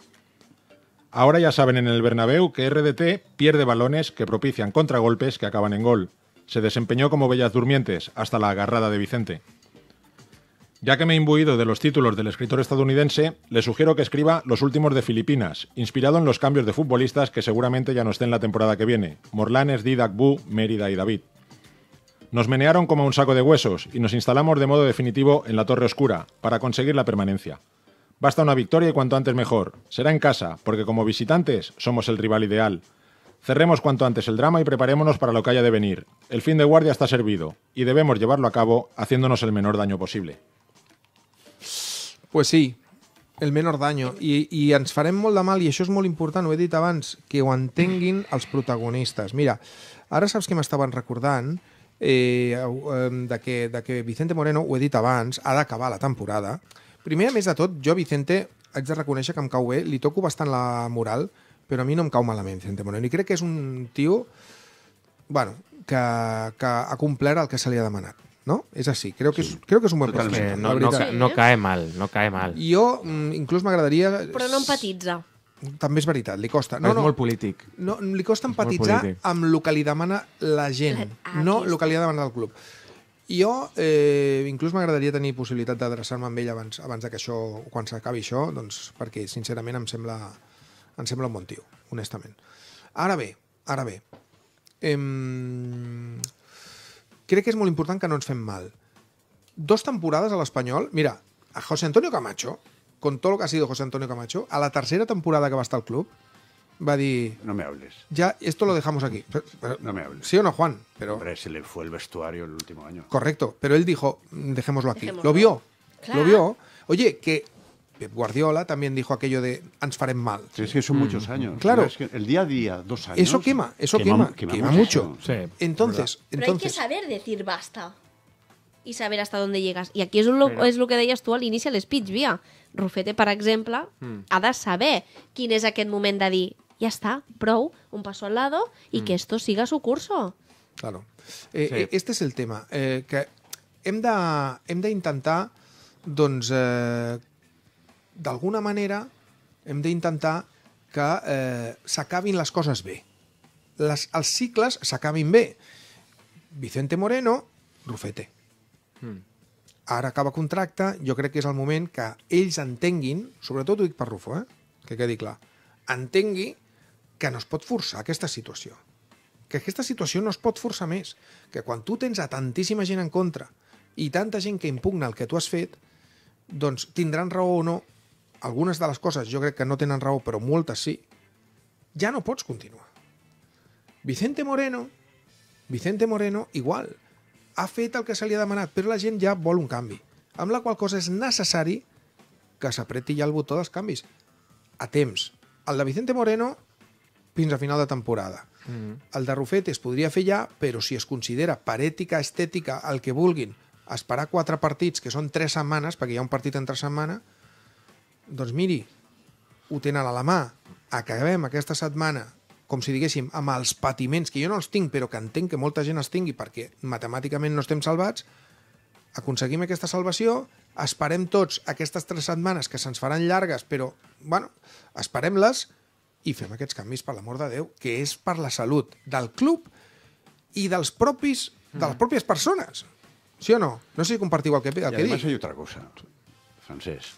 Ahora ya saben en el Bernabéu que RDT pierde balones que propician contragolpes que acaban en gol se desempeñó como Bellas Durmientes hasta la agarrada de Vicente. Ya que me he imbuido de los títulos del escritor estadounidense, le sugiero que escriba Los últimos de Filipinas, inspirado en los cambios de futbolistas que seguramente ya no estén la temporada que viene: Morlanes, Didac, Bu, Mérida y David. Nos menearon como un saco de huesos y nos instalamos de modo definitivo en la Torre Oscura para conseguir la permanencia. Basta una victoria y cuanto antes mejor. Será en casa, porque como visitantes somos el rival ideal, Cerremos cuanto antes el drama y preparémonos para lo que haya de venir. El fin de guardia está servido y debemos llevarlo a cabo haciéndonos el menor daño posible. Pues sí, el menor daño. I, I ens farem molt de mal, i això és molt important, ho he dit abans, que ho entenguin els protagonistes. Mira, ara saps que m'estaven recordant eh, de, que, de que Vicente Moreno, ho he dit abans, ha d'acabar la temporada. Primer, a més de tot, jo, Vicente, haig de reconèixer que em cau bé, li toco bastant la moral, però a mi no em cau malament Vicente Moreno. I crec que és un tio bueno, que, que ha complert el que se li ha demanat. ¿no? És així. Crec que, sí. que és un buen Que No, no, no cae mal, no cae mal. Jo mm, inclús m'agradaria... Però no empatitza. També és veritat, li costa. No, és no, molt polític. No, li costa és empatitzar amb el que li demana la gent, ah, no el que li ha demanat el club. Jo, eh, inclús m'agradaria tenir possibilitat d'adreçar-me amb ell abans, abans que això, quan s'acabi això, doncs, perquè sincerament em sembla em sembla un bon tio, honestament. Ara ve, que es muy importante que no ens fem mal. Dos temporadas al Español. mira, a José Antonio Camacho, con todo lo que ha sido José Antonio Camacho, a la tercera temporada que va a estar el club, va a No me hables. Ya, esto lo dejamos aquí. no me hables. Sí o no, Juan. Pero... se le fue el vestuario el último año. Correcto, pero él dijo, dejémoslo aquí. Lo vio, lo vio. Oye, que Pep Guardiola también dijo aquello de ans farem mal. Sí, es que son mm. muchos años. Mm. Claro. Es que el día a día, dos años. Eso quema, eso quema, quema, quema mucho. Sí, entonces, entonces, Pero hay que saber decir basta y saber hasta dónde llegas. Y aquí es lo, es lo que deías tú al inicio a speech, via. Rufete, per exemple, mm. ha de saber quin és aquest moment de dir ja està, prou, un paso al lado y mm. que esto siga su curso. Claro. Eh, sí. Eh, este és el tema, eh, que hem d'intentar hem doncs, eh, d'alguna manera, hem d'intentar que eh, s'acabin les coses bé. Les, els cicles s'acabin bé. Vicente Moreno, Rufete. Mm. Ara acaba contracte, jo crec que és el moment que ells entenguin, sobretot ho dic per Rufo, eh? que quedi clar, entengui que no es pot forçar aquesta situació. Que aquesta situació no es pot forçar més. Que quan tu tens a tantíssima gent en contra i tanta gent que impugna el que tu has fet, doncs tindran raó o no, algunes de les coses jo crec que no tenen raó, però moltes sí, ja no pots continuar. Vicente Moreno, Vicente Moreno, igual, ha fet el que se li ha demanat, però la gent ja vol un canvi, amb la qual cosa és necessari que s'apreti ja el botó dels canvis a temps. El de Vicente Moreno fins a final de temporada. Mm. -hmm. El de Rufet es podria fer ja, però si es considera per ètica, estètica, el que vulguin, esperar quatre partits, que són tres setmanes, perquè hi ha un partit entre setmana, setmana, doncs miri, ho tenen a la mà. Acabem aquesta setmana, com si diguéssim, amb els patiments, que jo no els tinc, però que entenc que molta gent els tingui perquè matemàticament no estem salvats, aconseguim aquesta salvació, esperem tots aquestes tres setmanes que se'ns faran llargues, però, bueno, esperem-les i fem aquests canvis, per l'amor de Déu, que és per la salut del club i dels propis, de les mm. pròpies persones. ¿Sí o no? No sé si compartiu el que, el y que dic. més hi ha altra cosa, Francesc.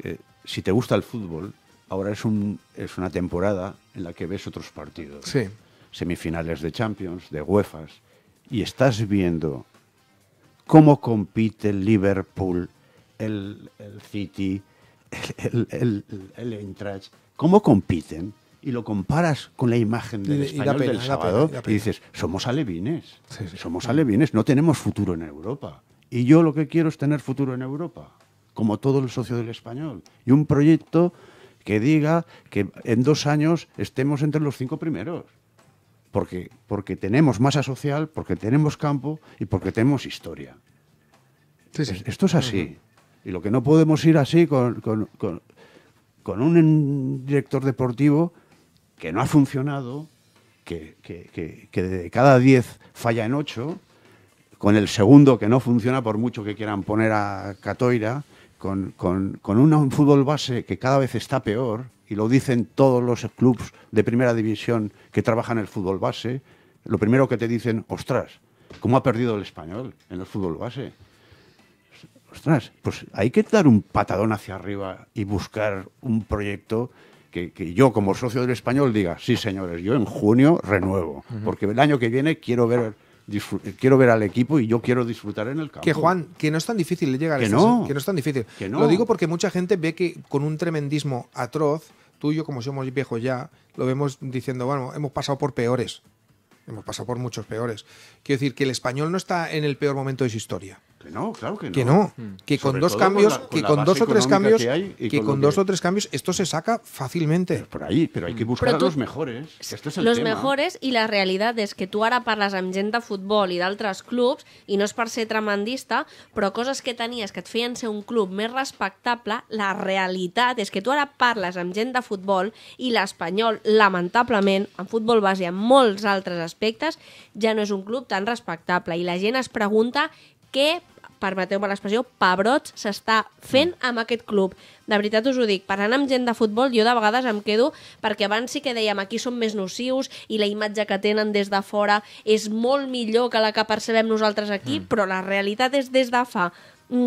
Eh, si te gusta el fútbol, ahora es, es una temporada en la que ves otros partidos. Semifinales de Champions, de UEFA, y estás viendo cómo compite el Liverpool, el, City, el, el, Eintracht, cómo compiten y lo comparas con la imagen del español sábado y dices, somos alevines, somos alevines, no tenemos futuro en Europa. Y yo lo que quiero es tener futuro en Europa como todo el socio del español, y un proyecto que diga que en dos años estemos entre los cinco primeros. Porque, porque tenemos masa social, porque tenemos campo y porque tenemos historia. Esto es así. Y lo que no podemos ir así con, con, con, un director deportivo que no ha funcionado, que, que, de cada diez... falla en ocho... con el segundo que no funciona por mucho que quieran poner a Catoira, con, un fútbol base que cada vez está peor, y lo dicen todos los clubes de primera división que trabajan el fútbol base, lo primero que te dicen, ostras, ¿cómo ha perdido el español en el fútbol base? Ostras, pues hay que dar un patadón hacia arriba y buscar un proyecto que, yo como socio del español diga, sí señores, yo en junio renuevo, porque el año que viene quiero ver eh, quiero ver al equipo y yo quiero disfrutar en el campo. Que Juan, que no es tan difícil llegar que a no, que no es tan difícil. Que no. Lo digo porque mucha gente ve que con un tremendismo atroz, tú y yo como somos viejos ya, lo vemos diciendo, bueno, hemos pasado por peores. Hemos pasado por muchos peores. Quiero decir que el español no está en el peor momento de su historia. Que no, claro que no. Que no, hmm. que con Sobre dos cambios, con la, con que con dos o tres cambios, que, hay que con, con dos o tres cambios esto se saca fácilmente. Pero por ahí, pero hay que hmm. buscar tú, a los mejores. Esto és el los tema. mejores y la realidad es que tu ara parles amb gent de futbol i d'altres clubs i no és per ser tremendista, però coses que tenies que et feien ser un club més respectable, la realitat és que tu ara parles amb gent de futbol i l'Espanyol, lamentablement, en futbol base en molts altres aspectes, ja no és un club tan respectable i la gent es pregunta què permeteu-me l'expressió, pebrots s'està fent mm. amb aquest club. De veritat us ho dic, parlant amb gent de futbol, jo de vegades em quedo, perquè abans sí que dèiem aquí som més nocius i la imatge que tenen des de fora és molt millor que la que percebem nosaltres aquí, mm. però la realitat és des de fa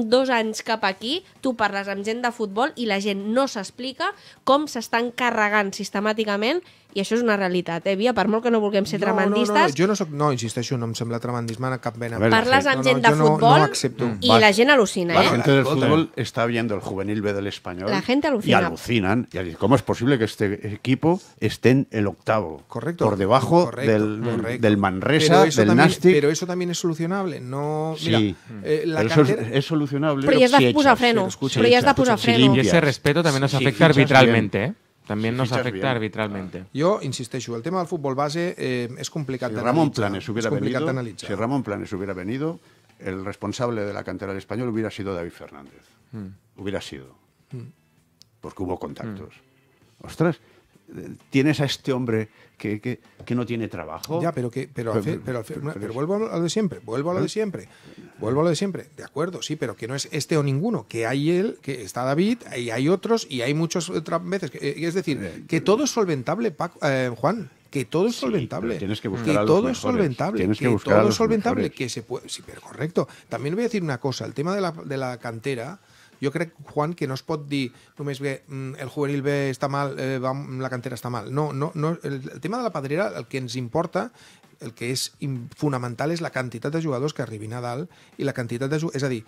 dos anys cap aquí, tu parles amb gent de futbol i la gent no s'explica com s'estan carregant sistemàticament Y eso es una realidad, eh, vía Per molt que no vulguem ser tramandistas... yo No, no, no, jo no soc... No, insisteixo, no em cap de futbol y la gent alucina, ¿eh? La gente del fútbol está viendo el juvenil B del español. La gente alucina. Y alucinan. ¿Cómo es posible que este equipo esté en el octavo? Correcto. Por debajo del, del Manresa, del también, Pero eso también es solucionable. No, mira, eh, es, solucionable. Pero, ya está has de posar freno. pero ya has de freno. Y ese respeto también nos afecta arbitralmente, eh? También nos afecta arbitralmente. Ah. Yo Jo el tema del fútbol base eh, es complicado ramón si Planes hubiera venido, Si Ramón Planes hubiera venido, el responsable de la cantera del español hubiera sido David Fernández. Hmm. Hubiera sido. Hmm. Porque hubo contactos. Hmm. Ostras, eh, tienes a este hombre que, que, no tiene trabajo. Ya, pero que, pero, pero, pero vuelvo a lo de siempre, vuelvo a lo de ¿Eh? siempre, vuelvo a lo de siempre, de acuerdo, sí, pero que no es este o ninguno, que hay él, que está David, y hay otros, y hay muchos otras veces. Eh, es decir, eh, que todo es solventable, Paco, Juan que todo es solventable. tienes que buscar que todo es solventable. que, todo es solventable. Que se puede. Sí, pero correcto. También voy a decir una cosa: el tema de la, de la cantera Jo crec, Juan, que no es pot dir només que mm, el juvenil B està mal, eh, va, la cantera està mal. No, no, no, el, el tema de la pedrera, el que ens importa el que és fonamental és la quantitat de jugadors que arribin a dalt i la quantitat de... És a dir,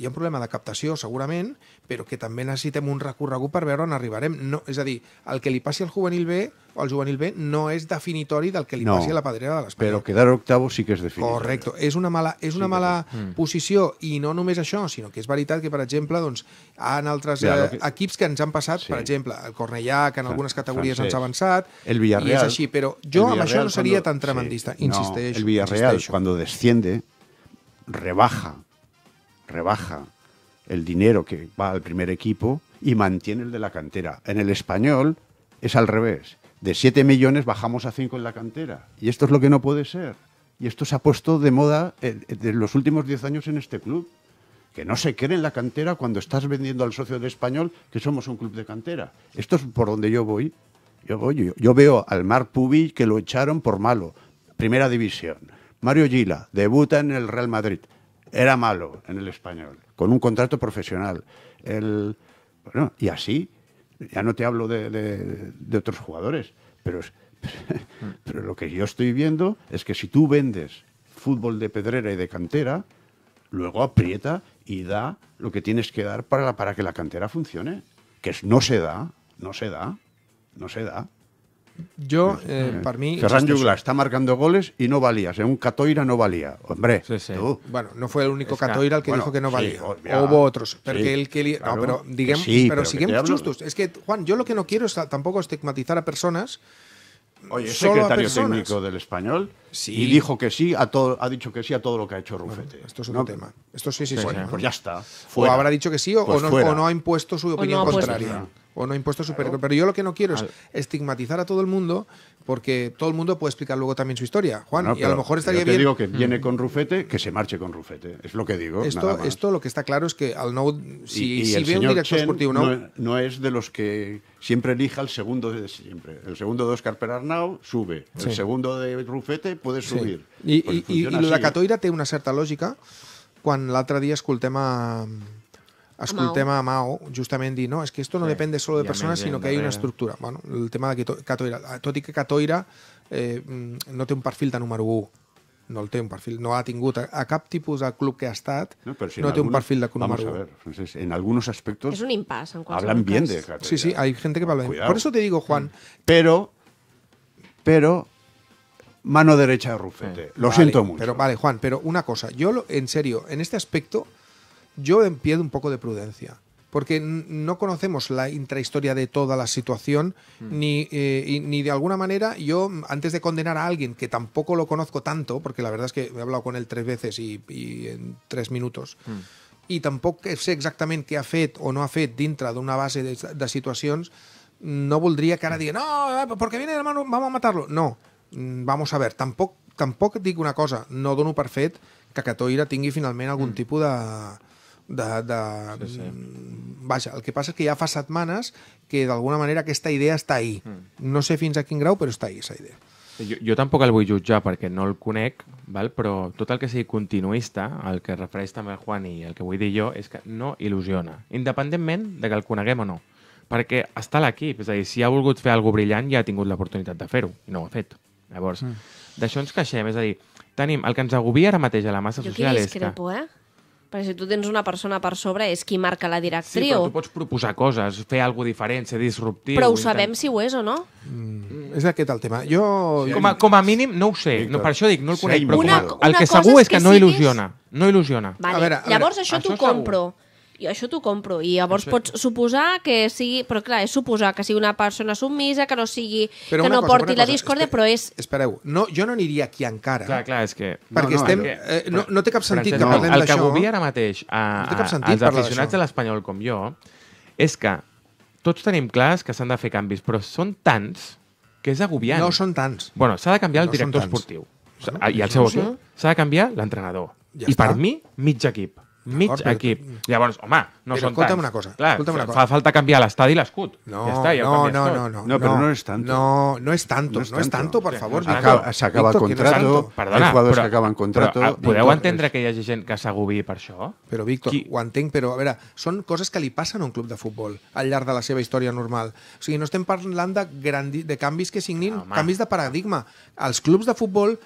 hi ha un problema de captació, segurament, però que també necessitem un recorregut per veure on arribarem. No, és a dir, el que li passi al juvenil B o al juvenil B no és definitori del que li no, passi a la pedrera de l'Espanya. Però quedar octavo sí que és definitori. Correcte. És una mala, és una sí, mala sí. Mm. posició i no només això, sinó que és veritat que, per exemple, doncs, en altres ja, eh, que... equips que ens han passat, sí. per exemple, el Cornellà, que en algunes categories Francesc. ens ha avançat, el Villarreal, i és així. Però jo amb això no seria cuando... tan tremendista, sí. insisteix. No, el Villarreal, quan desciende, rebaja rebaja el dinero que va al primer equipo y mantiene el de la cantera. En el español es al revés. De 7 millones bajamos a 5 en la cantera. Y esto es lo que no puede ser. Y esto se ha puesto de moda en eh, los últimos 10 años en este club. Que no se quede en la cantera cuando estás vendiendo al socio del español que somos un club de cantera. Esto es por donde yo voy. Yo, yo, yo veo al Mar Pubi que lo echaron por malo. Primera división. Mario Gila debuta en el Real Madrid era malo en el español, con un contrato profesional. El, bueno, y así, ya no te hablo de, otros jugadores, pero, pero lo que yo estoy viendo es que si tú vendes fútbol de pedrera y de cantera, luego aprieta y da lo que tienes que dar para, para que la cantera funcione, que no se da, no se da, no se da. Yo, eh, para mí... Ferran Jugla está marcando goles y no valía. ¿eh? un Catoira no valía. Hombre, Bueno, no fue el único Catoira el que dijo que no valía. Hubo otros. Pero digamos, pero, justos. Es que, Juan, yo lo que no quiero es tampoco estigmatizar a personas... Oye, es secretario técnico del español y dijo que sí a todo, ha dicho que sí a todo lo que ha hecho Rufete. esto es otro tema. Esto sí, sí, pues sí, Pues ya está. O habrá dicho que sí o, pues no, ha impuesto su opinión contraria o no impuestos superiores. Pero yo lo que no quiero es estigmatizar a todo el mundo porque todo el mundo puede explicar luego también su historia, Juan. y a lo mejor estaría yo bien... que mm. viene con Rufete, que se marche con Rufete. Es lo que digo. Esto, esto lo que está claro es que al no. Si, ve un director deportivo, no... no. es de los que siempre elija el segundo de siempre. El segundo de Oscar Perarnau sube. El segundo de Rufete puede subir. Y pues la lo de la Catoira tiene una lógica. Cuando día el tema Mao, justamente dir, no, es que esto no depende solo de personas sino que hay una estructura. Bueno, el tema de Catoira, que Catoira eh, no tiene un perfil de número no el un perfil, no ha tingut a, a cap tipus de club que ha estado no, tiene un perfil de número Vamos a ver, en algunos aspectos... Es un impasse, Hablan bien de Catoira. Sí, sí, hay gente que habla bien. Por eso te digo, Juan... Mm. Pero, pero, mano derecha de Rufete. Lo siento mucho. Pero vale, Juan, pero una cosa, yo en serio, en este aspecto yo empiezo un poco de prudencia porque no conocemos la intrahistoria de toda la situación, mm. ni, eh, y, ni de alguna manera yo, antes de condenar a alguien que tampoco lo conozco tanto, porque la verdad es que he hablado con él tres veces y, y en tres minutos, mm. y tampoco sé exactamente qué ha fet o no ha fet de una base de, de situaciones, no voldria que ara mm. digui, no, eh, porque viene el hermano, vamos a matarlo. No, mm, vamos a ver, tampoco, tampoco digo una cosa, no dono per fet que Catoira tingui finalment algun mm. tipus de de, de sí, sí. Mm, vaja, el que passa és que ja fa setmanes que d'alguna manera aquesta idea està ahí. Mm. No sé fins a quin grau, però està ahí, aquesta idea. Jo, jo tampoc el vull jutjar perquè no el conec, val? però tot el que sigui continuista, el que refereix també el Juan i el que vull dir jo, és que no il·lusiona, independentment de que el coneguem o no. Perquè està a l'equip, és a dir, si ha volgut fer alguna brillant ja ha tingut l'oportunitat de fer-ho, i no ho ha fet. Llavors, mm. d'això ens queixem, és a dir, tenim el que ens agobia ara mateix a la massa jo social... Jo aquí discrepo, és que... eh? Perquè si tu tens una persona per sobre, és qui marca la directriu. Sí, però tu pots proposar coses, fer alguna diferent, ser disruptiu... Però ho sabem si ho és o no? Mm, és aquest el tema. Jo... Sí, com, a, com a mínim, no ho sé. No, per això dic, no el conec, sí, però una, com a, el que segur és que, que no il·lusiona. No il·lusiona. Vale. A veure, a veure, Llavors, això, això t'ho compro. Segur i això t'ho compro. I llavors pots suposar que sigui... Però clar, és suposar que sigui una persona submisa, que no sigui... Però que no cosa, porti la discòrdia, però és... Espereu, no, jo no aniria aquí encara. Clar, clar, és que... Perquè no, no, estem... No, eh, no, no té cap sentit Francesc, que parlem d'això. El que agobia ara mateix a, no a, als aficionats de l'Espanyol com jo és que tots tenim clars que s'han de fer canvis, però són tants que és agobiant. No són tants. Bueno, s'ha de canviar el no director esportiu. Ah, I el seu equip. S'ha de canviar l'entrenador. Ja I està. per mi, mig equip. Mig equip. Però, Llavors, home, no però són escolta'm tants. una cosa. Clar, una cosa. Fa falta canviar l'estadi i l'escut. No, ja està, ja no, no, no, no, no. però no és tanto. No, no és tanto, no és tanto, no és tanto per favor. S'acaba el contrato, no Perdona, els jugadors s'acaben contrato. Però, ah, podeu Víctor, entendre és... que hi hagi gent que s'agubi per això? Però, Víctor, Qui... ho entenc, però, a veure, són coses que li passen a un club de futbol al llarg de la seva història normal. O sigui, no estem parlant de, grandi, de canvis que signin, no, canvis de paradigma. Els clubs de futbol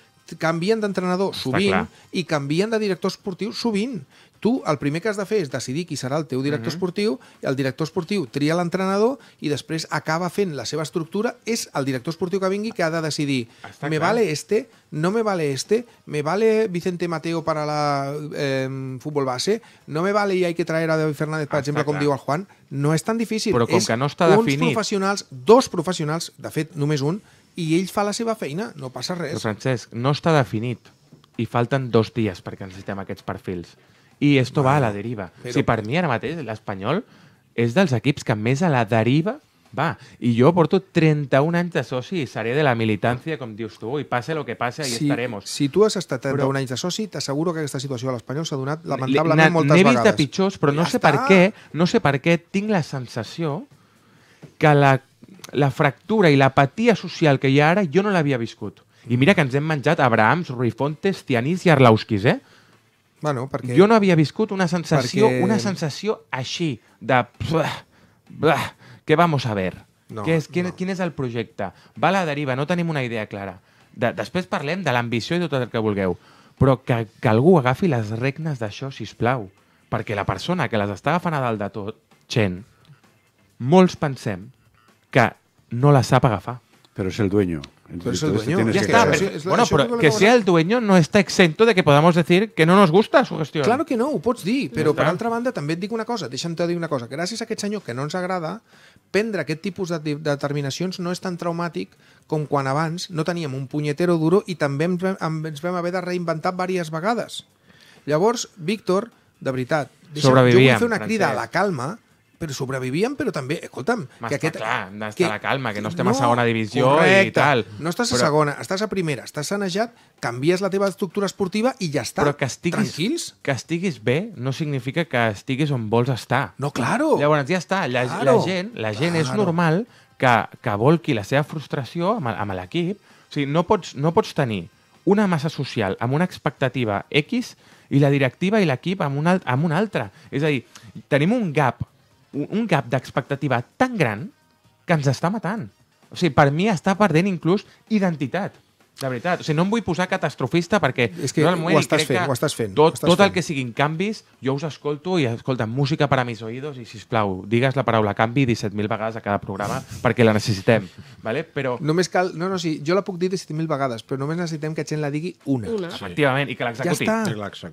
canvien d'entrenador sovint i canvien de director esportiu sovint tu el primer que has de fer és decidir qui serà el teu director uh mhm. -huh. esportiu, el director esportiu tria l'entrenador i després acaba fent la seva estructura, és el director esportiu que vingui que ha de decidir, Està me clar. vale este, no me vale este, me vale Vicente Mateo para la eh, futbol base, no me vale i hay que traer a David Fernández, per Està exemple, clar. com diu el Juan, no és tan difícil. Però com és que no està uns professionals, dos professionals, de fet només un, i ell fa la seva feina, no passa res. Però Francesc, no està definit i falten dos dies perquè necessitem aquests perfils. I esto vale. va a la deriva. Però... Si per mi ara mateix l'Espanyol és dels equips que més a la deriva va. I jo porto 31 anys de soci i seré de la militància, com dius tu, i passe lo que passe, ahí si, estaremos. Si tu has estat 31 però... anys de soci, t'asseguro que aquesta situació a l'Espanyol s'ha donat lamentablement moltes vegades. N'he vist de pitjors, però no sé està. per què, no sé per què tinc la sensació que la, la fractura i l'apatia social que hi ha ara jo no l'havia viscut. I mira que ens hem menjat Abrahams, Ruifontes, Tianís i Arlauskis, eh? Bueno, perquè... Jo no havia viscut una sensació, perquè... una sensació així, de... Blah, què vamos a ver? No, què és, quin, no. quin és el projecte? Va a la deriva, no tenim una idea clara. De, després parlem de l'ambició i tot el que vulgueu, però que, que algú agafi les regnes d'això, si us plau, perquè la persona que les està agafant a dalt de tot, Chen, molts pensem que no la sap agafar. Però és el dueño pero es el dueño. Ya que está, pero, es la, bueno, però que sea el dueño no està exento de que podamos decir que no nos gusta su gestión. Claro que no, ho pots dir, però no per altra banda també et dic una cosa, deixa'm te dir una cosa, gràcies a aquest senyor que no ens agrada, prendre aquest tipus de determinacions no és tan traumàtic com quan abans no teníem un punyetero duro i també ens vam, ens vam haver de reinventar diverses vegades. Llavors, Víctor, de veritat, deixa, jo vull fer una crida a la calma però sobrevivien, però també, escolta'm... Que aquest, clar, hem d'estar a la calma, que no estem no, a segona divisió correcte, i tal. No estàs però... a segona, estàs a primera, estàs sanejat, canvies la teva estructura esportiva i ja està. Però que estiguis, Tranquils. Que estiguis bé no significa que estiguis on vols estar. No, claro. Llavors ja està, la, claro. la gent, la gent claro. és normal que, que volqui la seva frustració amb, amb l'equip. O sigui, no pots, no pots tenir una massa social amb una expectativa X i la directiva i l'equip amb, un alt, amb una altra. És a dir, tenim un gap un gap d'expectativa tan gran que ens està matant. O sigui, per mi està perdent inclús identitat. la verdad, O sigui, no em voy a pusar catastrofista porque que no ho estàs, fent, que ho estàs el que siguen cambios, yo uso Ascolto y Ascolta música para mis oídos y, si plau, digas la paraula canvi 17.000 vagadas a cada programa que la necessitem. Vale? no me cal... No, no, sí, yo la puc dir 17.000 vegades, però només necessitem que gent la digui una. efectivamente y que la Ja està.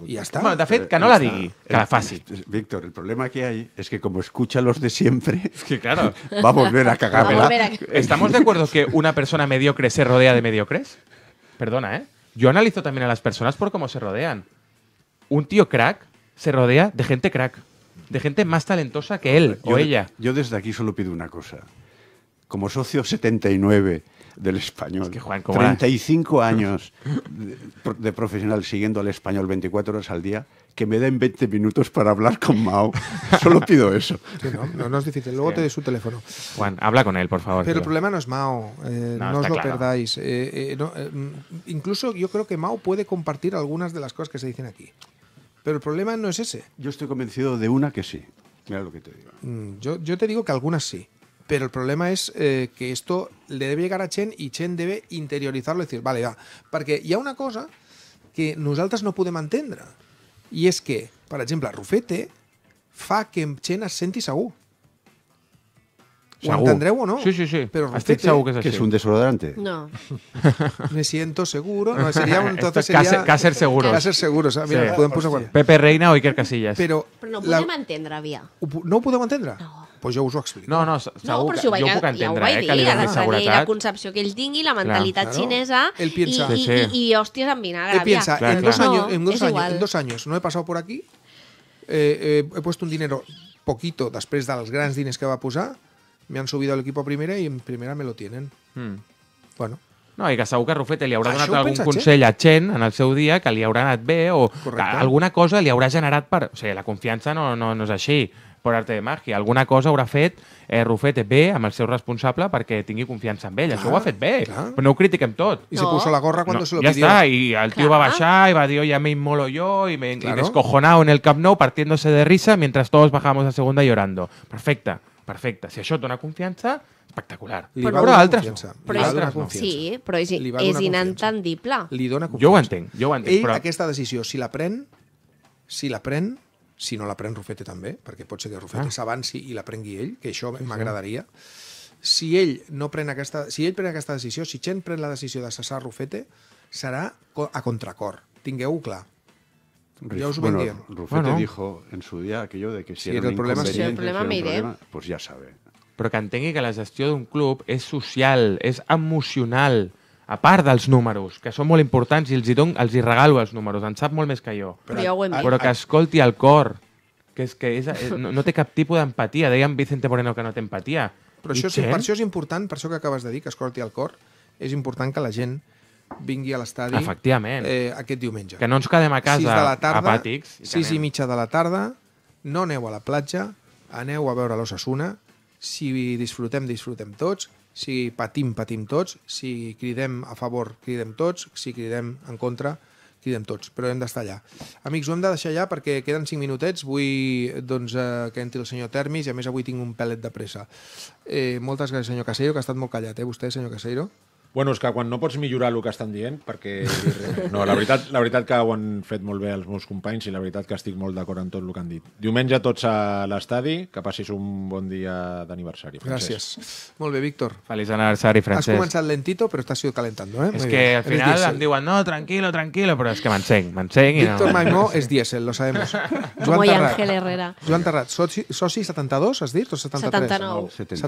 I ja està. Bueno, de fet, eh, que no la digui, que la faci. Víctor, el problema que hay es que como escucha los de siempre, es que claro, vamos a volver a cagar. ¿Estamos de acuerdo que una persona mediocre se rodea de mediocres? perdona, ¿eh? Yo analizo también a las personas por cómo se rodean. Un tío crack se rodea de gente crack, de gente más talentosa que él o ella. Yo desde aquí solo pido una cosa. Como socio 79 del español. 35 años de, de, profesional siguiendo al español 24 horas al día que me den 20 minutos para hablar con Mao. Solo pido eso. no, es difícil. Luego te doy su teléfono. Juan, habla con él, por favor. Pero el problema no es Mao. Eh, no, os lo perdáis. Eh, eh, mm, incluso yo creo que Mao puede compartir algunas de las cosas que se dicen aquí. Pero el problema no es ese. Yo estoy convencido de una que sí. Mira lo que te digo. Mm, yo, yo te digo que algunas sí. Pero el problema es que esto le debe llegar a Chen y Chen debe interiorizarlo y decir, vale, va, porque ya una cosa que nosotros no pude mantener I és que, per exemple, Rufete fa que Chen es senti segur. Segur. Ho entendreu o no? Sí, sí, sí. Però Rufete, Estic segur que és així. Que és un desodorante. No. Me siento seguro. No, sería un, entonces sería... Cácer, Cácer seguros. Cácer O sea, mira, sí. podem posar... Pepe Reina o Iker Casillas. Però, Però no ho podem la... entendre, Via. No ho podem entendre? No. Pues jo us ho explico. No, no, segur no, però si que, vaig, jo ho puc entendre, ja ho eh, que li donis la seguretat. La concepció que ell tingui, la mentalitat claro. xinesa claro. piensa, i, sí, sí. i, i hòsties en vinagre. Él piensa, claro, en, claro. Dos años, no, en, dos años, en dos anys no he passat per aquí, eh, eh, he puesto un dinero poquito després dels grans diners que va posar, me han subido al equipo a primera y en primera me lo tienen. Mm. Bueno, no, i que segur que Rufete li haurà ah, Això donat algun consell a Chen en el seu dia que li haurà anat bé o Correcte. que alguna cosa li haurà generat per... O sigui, la confiança no, no, no és així per arte de màgia. Alguna cosa haurà fet eh, Rufete bé amb el seu responsable perquè tingui confiança en ell. Clar, Això ho ha fet bé, clar. però no ho critiquem tot. I no. se puso la gorra quan no, se lo ja pidió. Ja està, i el tío tio va baixar i va dir, ja me inmolo yo i, me, claro. y descojonado en el Camp Nou partiéndose de risa mientras todos bajamos a segunda llorando. Perfecte, perfecte. Si això et dona confiança, espectacular. Li però, però altres no. Però és, altres no. Sí, però és, és inentendible. Li dona confiança. Jo ho entenc, jo ho entenc. Ell, però... aquesta decisió, si la pren, si la pren, si no la Rufete també, perquè pot ser que Rufete ah. s'avanci i la prengui ell, que això sí, m'agradaria. Si ell no pren aquesta, si ell pren aquesta decisió, si Chen pren la decisió de cessar Rufete, serà a contracor. Tingueu-ho clar. us ho bueno, Rufete bueno. dijo en su día aquello de que si, sí, era, un problema, si el problema, si era problema pues ya sabe. Però que entengui que la gestió d'un club és social, és emocional, a part dels números, que són molt importants i els hi, don, els hi regalo els números, en sap molt més que jo. Però, ja ho Però que escolti el cor, que és que és, eh, no, no té cap tipus d'empatia. Deia en Vicente Moreno que no té empatia. Però això, sí, per això és important, per això que acabes de dir, que escolti el cor, és important que la gent vingui a l'estadi Efectivament. Eh, aquest diumenge. Que no ens quedem a casa de la tarda, apàtics. I 6 i mitja de la tarda, no aneu a la platja, aneu a veure l'Ossassuna, si disfrutem, disfrutem tots, si patim, patim tots. Si cridem a favor, cridem tots. Si cridem en contra, cridem tots, però hem d'estar allà. Amics, ho hem de deixar allà perquè queden 5 minutets, vull doncs, eh, que entri el senyor Termis i a més avui tinc un pèl·let de pressa. Eh, moltes gràcies, senyor Caseiro, que ha estat molt callat, eh, vostè, senyor Caseiro? Bueno, és que quan no pots millorar el que estan dient, perquè... No, la veritat, la veritat que ho han fet molt bé els meus companys i la veritat que estic molt d'acord en tot el que han dit. Diumenge tots a l'estadi, que passis un bon dia d'aniversari, Francesc. Gràcies. Molt bé, Víctor. Feliç aniversari, Francesc. Has començat lentito, però t'has sigut calentant, eh? És que al final em diuen, no, tranquilo, tranquilo, però és que m'encenc, m'encenc i no... Magno és diésel, lo sabemos. Joan Terrat. Ángel Herrera. Joan Terrat, soci, soci 72, has dit? O 73? 79. 79.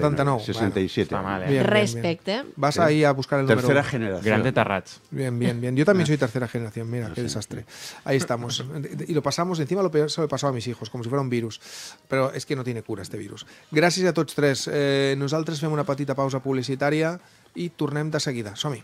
79. 69. 67. eh? Bien, bien, bien. Respecte. Vas ahir a buscar el tercera generación. Grande Tarrats. Bien, bien, bien. Yo también soy tercera generación, mira, qué desastre. Ahí estamos. Y lo pasamos, encima lo peor se lo he pasado a mis hijos, como si fuera un virus. Pero es que no tiene cura este virus. Gracias a todos tres. Eh, Nosotros hacemos una patita pausa publicitaria y turnemos de seguida. somi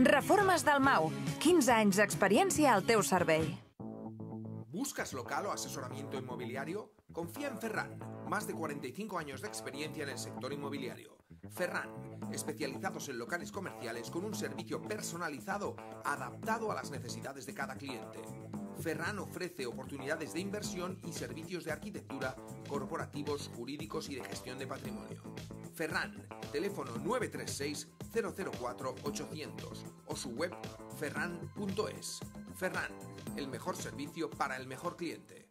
Reformas Dalmau. 15 de experiencia al teu servei. ¿Buscas local o asesoramiento inmobiliario? Confía en Ferran. Más de 45 años de experiencia en el sector inmobiliario. Ferran, especializados en locales comerciales con un servicio personalizado adaptado a las necesidades de cada cliente. Ferran ofrece oportunidades de inversión y servicios de arquitectura, corporativos, jurídicos y de gestión de patrimonio. Ferran, teléfono 936 004-800 o su web ferran.es. Ferran, el mejor servicio para el mejor cliente.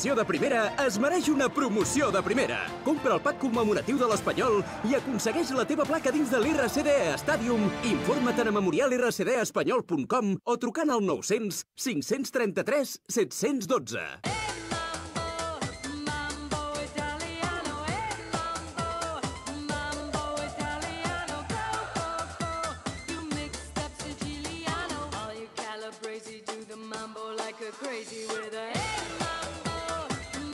edició de primera es mereix una promoció de primera. Compra el pack commemoratiu de l'Espanyol i aconsegueix la teva placa dins de l'RCD Stadium. Informa't a memorialrcdespanyol.com o trucant al 900 533 712. crazy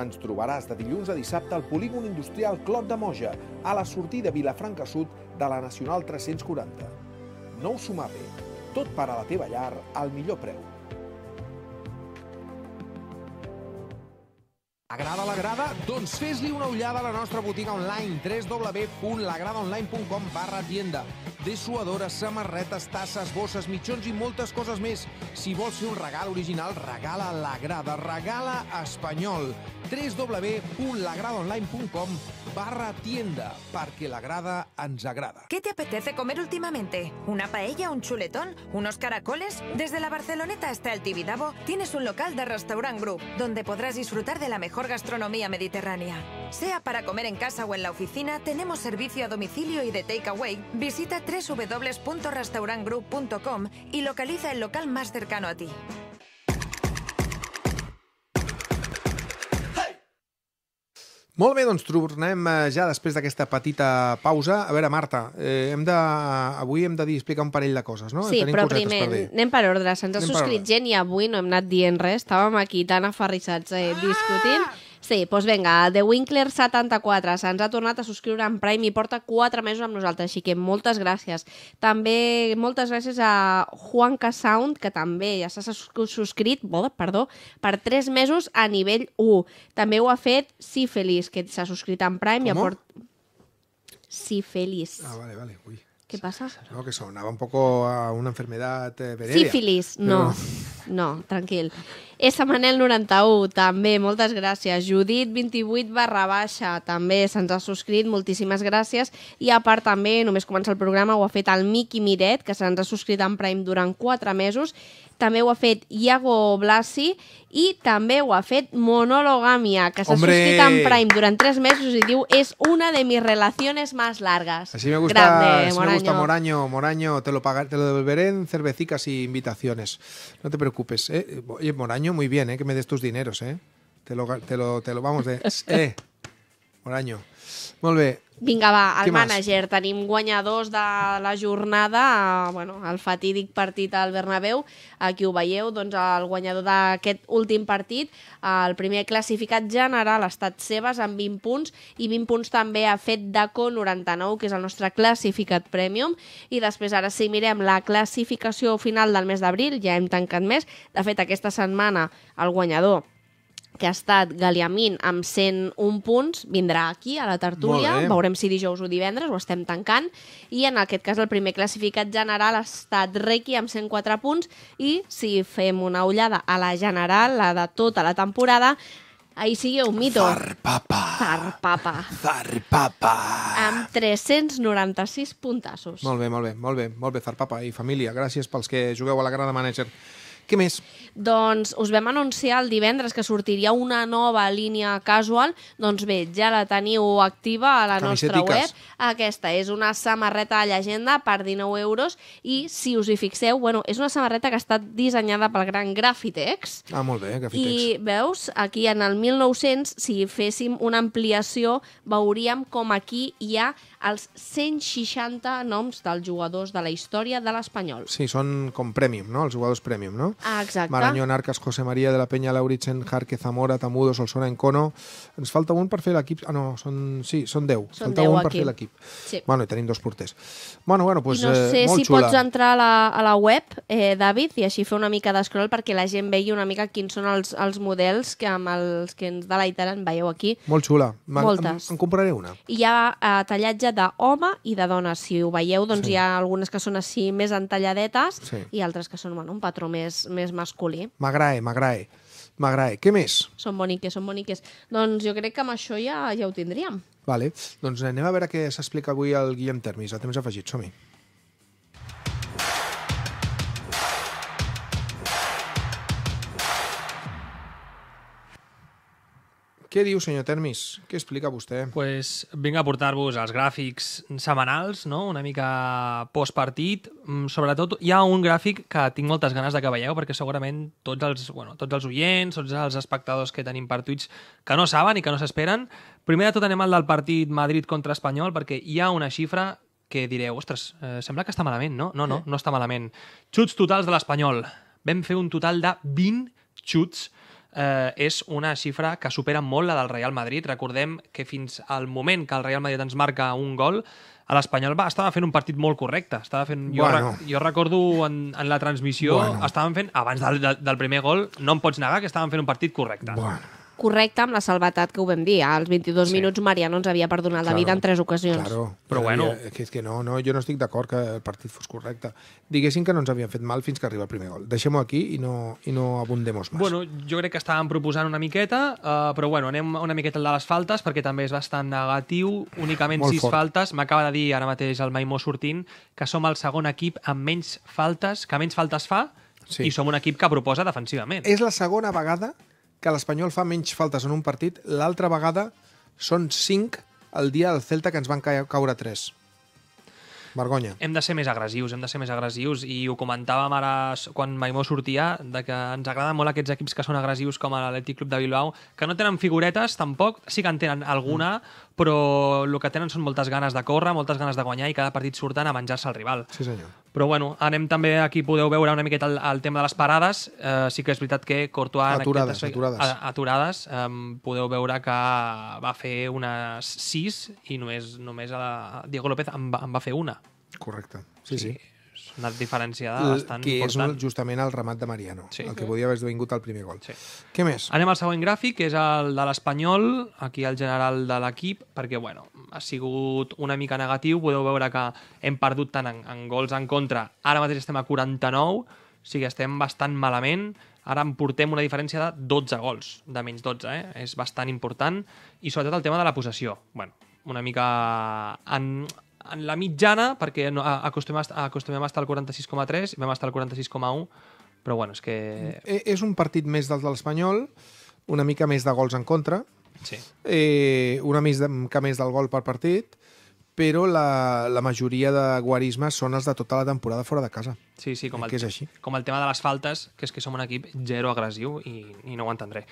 ens trobaràs de dilluns a dissabte al polígon industrial Clot de Moja, a la sortida Vilafranca Sud de la Nacional 340. Nou sumar bé, tot per a la teva llar al millor preu. Agrada la grada? Doncs fes-li una ullada a la nostra botiga online www.lagradaonline.com barra tienda desuadoras, samarretes, tazas, bosses, mitjons y muchas cosas más. Si vos fer un regal original, regala la grada, regala espanyol. www.lagradaonline.com barra tienda, Parque la grada ens agrada. ¿Qué te apetece comer últimamente? ¿Una paella, un chuletón, unos caracoles? Desde la Barceloneta hasta el Tibidabo tienes un local de Restaurant Group, donde podrás disfrutar de la mejor gastronomía mediterránea. Sea para comer en casa o en la oficina, tenemos servicio a domicilio y de takeaway. Visita www.restaurantgroup.com y localiza el local más cercano a ti. Molt bé, doncs tornem eh, ja després d'aquesta petita pausa. A veure, Marta, eh, hem de, avui hem de dir, explicar un parell de coses, no? Sí, Tenim però primer per anem per ordre. Se'ns ha subscrit gent i avui no hem anat dient res. Estàvem aquí tan aferrissats eh, ah! discutint. Ah! Sí, doncs pues vinga, The Winkler74 se'ns ha tornat a subscriure en Prime i porta 4 mesos amb nosaltres, així que moltes gràcies. També moltes gràcies a Juanca Sound, que també ja s'ha subscrit, oh, perdó, per 3 mesos a nivell 1. També ho ha fet Sifelis, que s'ha subscrit en Prime ¿Cómo? i aporta... Sífelis. Ah, vale, vale, ui. ¿Qué pasa? No, que sonaba un poco a una enfermedad eh, venérea. Sífilis, no, no, no tranquil. S. Manel 91, també, moltes gràcies. Judit 28 barra baixa, també se'ns ha subscrit, moltíssimes gràcies. I a part també, només comença el programa, ho ha fet el Miqui Miret, que se'ns ha subscrit en Prime durant 4 mesos. També ho ha fet Iago Blasi i també ho ha fet Monologamia, que s'ha subscrit en Prime durant 3 mesos i diu és una de mis relaciones más largas. Así me gusta, Grande, así Moraño. Me gusta Moraño. Moraño, te lo, pagar, te lo devolveré en cervecicas y invitaciones. No te preocupes. Eh? Oye, Moraño muy bien, ¿eh? que me des tus dineros, ¿eh? Te lo, te lo, te lo vamos de... por eh, año Molt bé. Vinga, va, el mànager. Más? Tenim guanyadors de la jornada, eh, bueno, el fatídic partit al Bernabéu. Aquí ho veieu, doncs el guanyador d'aquest últim partit, el primer classificat general ha estat Sebas amb 20 punts i 20 punts també ha fet Daco 99, que és el nostre classificat premium. I després ara sí, mirem la classificació final del mes d'abril, ja hem tancat més. De fet, aquesta setmana el guanyador que ha estat Galiamin amb 101 punts, vindrà aquí a la tertúlia, veurem si dijous o divendres ho estem tancant, i en aquest cas el primer classificat general ha estat Requi amb 104 punts, i si fem una ullada a la general, la de tota la temporada, Ahí sigue un mito. Zarpapa. Zarpapa. Zarpapa. Amb 396 puntassos. Molt bé, molt bé, molt bé, molt bé, Zarpapa i família. Gràcies pels que jugueu a la Grada Manager. Què més? Doncs us vam anunciar el divendres que sortiria una nova línia casual. Doncs bé, ja la teniu activa a la nostra web. Aquesta és una samarreta de llegenda per 19 euros i, si us hi fixeu, bueno, és una samarreta que ha estat dissenyada pel gran Grafitex. Ah, molt bé, Grafitex. I veus, aquí en el 1900, si féssim una ampliació, veuríem com aquí hi ha els 160 noms dels jugadors de la història de l'Espanyol. Sí, són com premium, no? Els jugadors premium, no? Ah, exacte. Marañón, Arcas, José María de la Peña, Lauritzen, Jarque, Zamora, Tamudo, Solsona, Encono... Ens falta un per fer l'equip... Ah, no, són... sí, són 10. Són falta 10 un per aquí. fer l'equip. Sí. Bueno, i tenim dos porters. Bueno, bueno, doncs, I no eh, sé eh, molt si xula. pots entrar a la, a la web, eh, David, i així fer una mica d'escroll perquè la gent vegi una mica quins són els, els models que amb els que ens de en veieu aquí. Molt xula. Moltes. En, en compraré una. I hi ha eh, tallatge d'home i de dona. Si ho veieu, doncs sí. hi ha algunes que són així més entalladetes sí. i altres que són bueno, un patró més, més masculí. M'agrae, m'agrae. M'agrae. Què més? Són boniques, són boniques. Doncs jo crec que amb això ja, ja ho tindríem. Vale. Doncs eh, anem a veure què s'explica avui el Guillem Termis. A temps afegit, som-hi. Què diu, senyor Termis? Què explica vostè? pues, vinc a portar-vos els gràfics setmanals, no? una mica postpartit. Mm, sobretot hi ha un gràfic que tinc moltes ganes de que veieu perquè segurament tots els, bueno, tots els oients, tots els espectadors que tenim per Twitch que no saben i que no s'esperen. Primer de tot anem al del partit Madrid contra Espanyol perquè hi ha una xifra que direu, ostres, eh, sembla que està malament, no? No, no, eh? no està malament. Xuts totals de l'Espanyol. Vam fer un total de 20 xuts eh, és una xifra que supera molt la del Real Madrid. Recordem que fins al moment que el Real Madrid ens marca un gol, l'Espanyol va, estava fent un partit molt correcte. Estava fent, jo, bueno. jo recordo en, en la transmissió, bueno. estaven fent, abans del, del, del primer gol, no em pots negar que estaven fent un partit correcte. Bueno correcte amb la salvatat que ho vam dir. Als 22 sí. minuts Mariano ens havia perdonat claro, la vida en tres ocasions. Claro. Però bueno... Que és que no, no, jo no estic d'acord que el partit fos correcte. Diguéssim que no ens havien fet mal fins que arriba el primer gol. Deixem-ho aquí i no, i no abundem més. Bueno, jo crec que estàvem proposant una miqueta, eh, però bueno, anem una miqueta al de les faltes, perquè també és bastant negatiu. Únicament Molt sis fort. faltes. M'acaba de dir ara mateix el Maimó sortint que som el segon equip amb menys faltes, que menys faltes fa, sí. i som un equip que proposa defensivament. És la segona vegada que l'Espanyol fa menys faltes en un partit, l'altra vegada són 5 el dia del Celta que ens van caure 3. Vergonya. Hem de ser més agressius, hem de ser més agressius i ho comentàvem ara quan Maimó sortia, de que ens agraden molt aquests equips que són agressius com l'Atlètic Club de Bilbao, que no tenen figuretes tampoc, sí que en tenen alguna, mm. però el que tenen són moltes ganes de córrer, moltes ganes de guanyar i cada partit surten a menjar-se el rival. Sí senyor. Però bueno, anem també, aquí podeu veure una miqueta el, el tema de les parades. Eh, sí que és veritat que Courtois... Aturades, aquest... aturades. A, aturades. Um, podeu veure que va fer unes sis i només, només a Diego López en va, en va fer una. Correcte, sí, sí. sí una diferència de bastant que important. Que és justament el remat de Mariano, sí. el que podia haver esdevingut al primer gol. Sí. Què més? Anem al següent gràfic, que és el de l'Espanyol, aquí el general de l'equip, perquè, bueno, ha sigut una mica negatiu. Podeu veure que hem perdut tant en, en gols en contra. Ara mateix estem a 49, o sigui, estem bastant malament. Ara en portem una diferència de 12 gols, de menys 12, eh? És bastant important. I sobretot el tema de la possessió. bueno, una mica en, en la mitjana, perquè no, acostumem, a, acostumem a estar al 46,3 i vam estar al 46,1, però bueno, és que... E és un partit més del de l'Espanyol, una mica més de gols en contra, sí. eh, una mica més del gol per partit, però la, la majoria de guarismes són els de tota la temporada fora de casa. Sí, sí, com, eh, el, que és així. com el tema de les faltes, que és que som un equip zero agressiu i, i no ho entendré.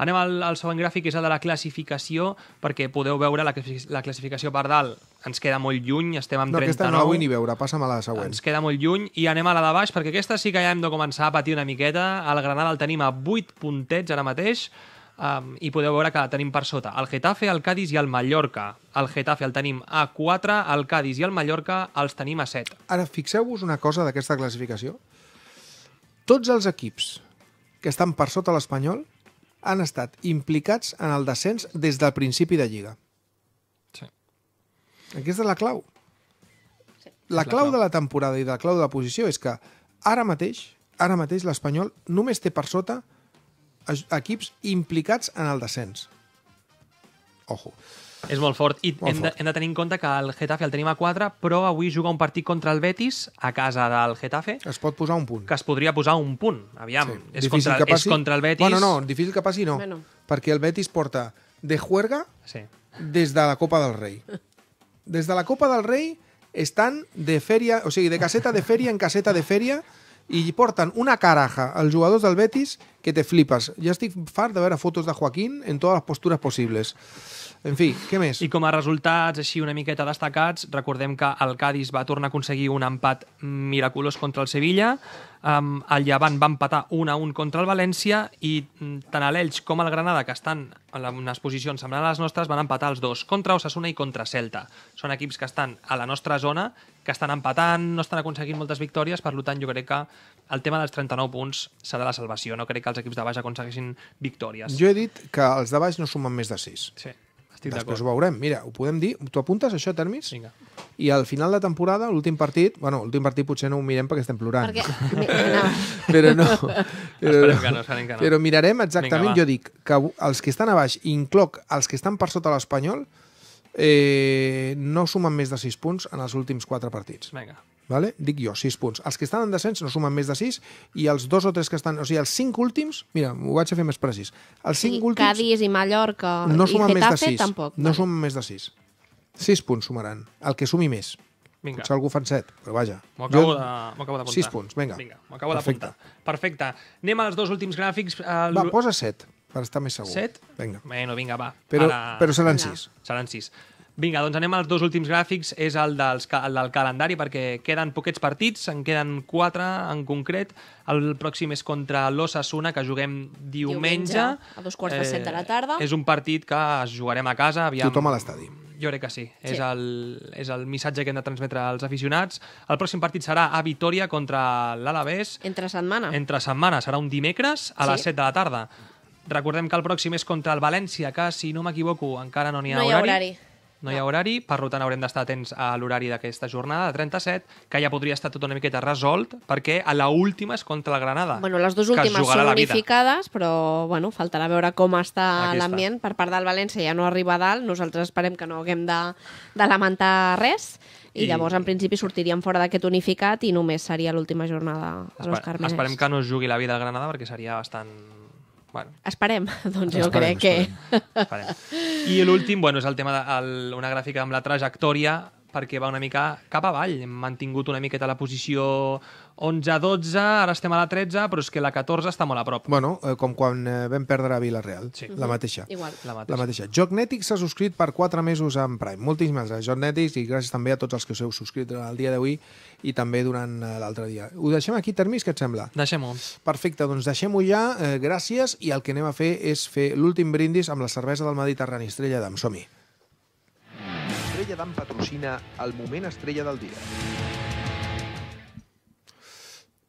Anem al, al següent gràfic, que és el de la classificació, perquè podeu veure la, la classificació per dalt ens queda molt lluny, estem amb no, 39. No, aquesta no la vull ni veure, passa a la següent. Ens queda molt lluny i anem a la de baix, perquè aquesta sí que ja hem de començar a patir una miqueta. El Granada el tenim a 8 puntets ara mateix, um, i podeu veure que la tenim per sota. El Getafe, el Cádiz i el Mallorca. El Getafe el tenim a 4, el Cádiz i el Mallorca els tenim a 7. Ara, fixeu-vos una cosa d'aquesta classificació. Tots els equips que estan per sota l'Espanyol han estat implicats en el descens des del principi de Lliga. Sí. Aquesta és la clau. Sí. La, clau la clau de la temporada i de la clau de la posició és que ara mateix, ara mateix l'Espanyol només té per sota equips implicats en el descens. Ojo. És molt fort. I molt hem, fort. De, hem de tenir en compte que el Getafe el tenim a 4, però avui juga un partit contra el Betis a casa del Getafe. Es pot posar un punt. Que es podria posar un punt, aviam. Sí. És, contra, és contra el Betis... Bueno, no, difícil que passi no, bueno. perquè el Betis porta de juerga sí. des de la Copa del Rei. Des de la Copa del Rei estan de fèria, o sigui, de caseta de fèria en caseta de fèria i porten una caraja als jugadors del Betis que te flipes. Ja estic fart de veure fotos de Joaquín en totes les postures possibles. En fi, què més? I com a resultats així una miqueta destacats, recordem que el Cádiz va tornar a aconseguir un empat miraculós contra el Sevilla, um, el Llevant va empatar 1-1 contra el València i mm, tant l'Elx com el Granada, que estan en unes posicions semblants a les nostres, van empatar els dos, contra Osasuna i contra Celta. Són equips que estan a la nostra zona que estan empatant, no estan aconseguint moltes victòries, per tant jo crec que el tema dels 39 punts serà la salvació, no crec que els equips de baix aconsegueixin victòries. Jo he dit que els de baix no sumen més de 6. Sí, estic d'acord. Després ho veurem, mira, ho podem dir, tu apuntes això, Termis? Vinga. I al final de temporada, l'últim partit, bueno, l'últim partit potser no ho mirem perquè estem plorant. Perquè... però no. Però, no, que no, que no. però mirarem exactament, Vinga, jo dic, que els que estan a baix, incloc els que estan per sota l'Espanyol, eh, no sumen més de 6 punts en els últims 4 partits. Vinga. Vale? Dic jo, 6 punts. Els que estan en descens no sumen més de 6 i els dos o tres que estan... O sigui, els 5 últims... Mira, ho vaig a fer més precís. Els 5 sí, últims... Cádiz i Mallorca no i sumen Getafe més de 6. tampoc. No vale. sumen més de 6. 6 punts sumaran. El que sumi més. Vinga. Potser algú fan 7, però vaja. M'ho acabo d'apuntar. 6 punts, vinga. Vinga, m'ho acabo d'apuntar. Perfecte. Anem als dos últims gràfics. Eh, Va, posa 7 per estar més segur. Set? Vinga. Bueno, vinga, va. Però, Ara... però seran sis. Seran sis. Vinga, doncs anem als dos últims gràfics. És el, dels, el del calendari, perquè queden poquets partits, en queden 4 en concret. El pròxim és contra l'Ossassuna, que juguem diumenge. diumenge a dos quarts de set de la eh, tarda. Eh, és un partit que es jugarem a casa. Aviam... Tothom a l'estadi. Jo crec que sí. sí. És, el, és el missatge que hem de transmetre als aficionats. El pròxim partit serà a Vitoria contra l'Alavés. Entre setmana. Entre setmana. Serà un dimecres a sí. les 7 de la tarda. Recordem que el pròxim és contra el València, que, si no m'equivoco, encara no n'hi ha, no hi ha horari. horari. No hi ha horari, per tant haurem d'estar atents a l'horari d'aquesta jornada de 37, que ja podria estar tot una miqueta resolt, perquè a la última és contra el Granada. Bueno, les dues últimes són unificades, però bueno, faltarà veure com està l'ambient. Per part del València ja no arriba a dalt, nosaltres esperem que no haguem de, de lamentar res. I, I llavors, en principi, sortiríem fora d'aquest unificat i només seria l'última jornada a Esper l'Òscar Esperem que no es jugui la vida al Granada perquè seria bastant Bueno. Esperem, doncs jo esperem, crec esperem. que... Esperem. I l'últim, bueno, és el tema de una gràfica amb la trajectòria perquè va una mica cap avall. Hem mantingut una miqueta la posició 11-12, ara estem a la 13, però és que la 14 està molt a prop. Bueno, eh, com quan eh, vam perdre a Vila-real. Sí. La mateixa. Igual. La mateixa. La mateixa. Jocnetics s'ha subscrit per 4 mesos en Prime. Moltíssimes gràcies, Jocnetics, i gràcies també a tots els que us heu subscrit el dia d'avui i també durant eh, l'altre dia. Ho deixem aquí, Termis, què et sembla? Deixem-ho. Perfecte, doncs deixem-ho ja. Eh, gràcies, i el que anem a fer és fer l'últim brindis amb la cervesa del Mediterrani Estrella d'Amsomi. Som-hi. Estrella d'Am patrocina el moment estrella del dia.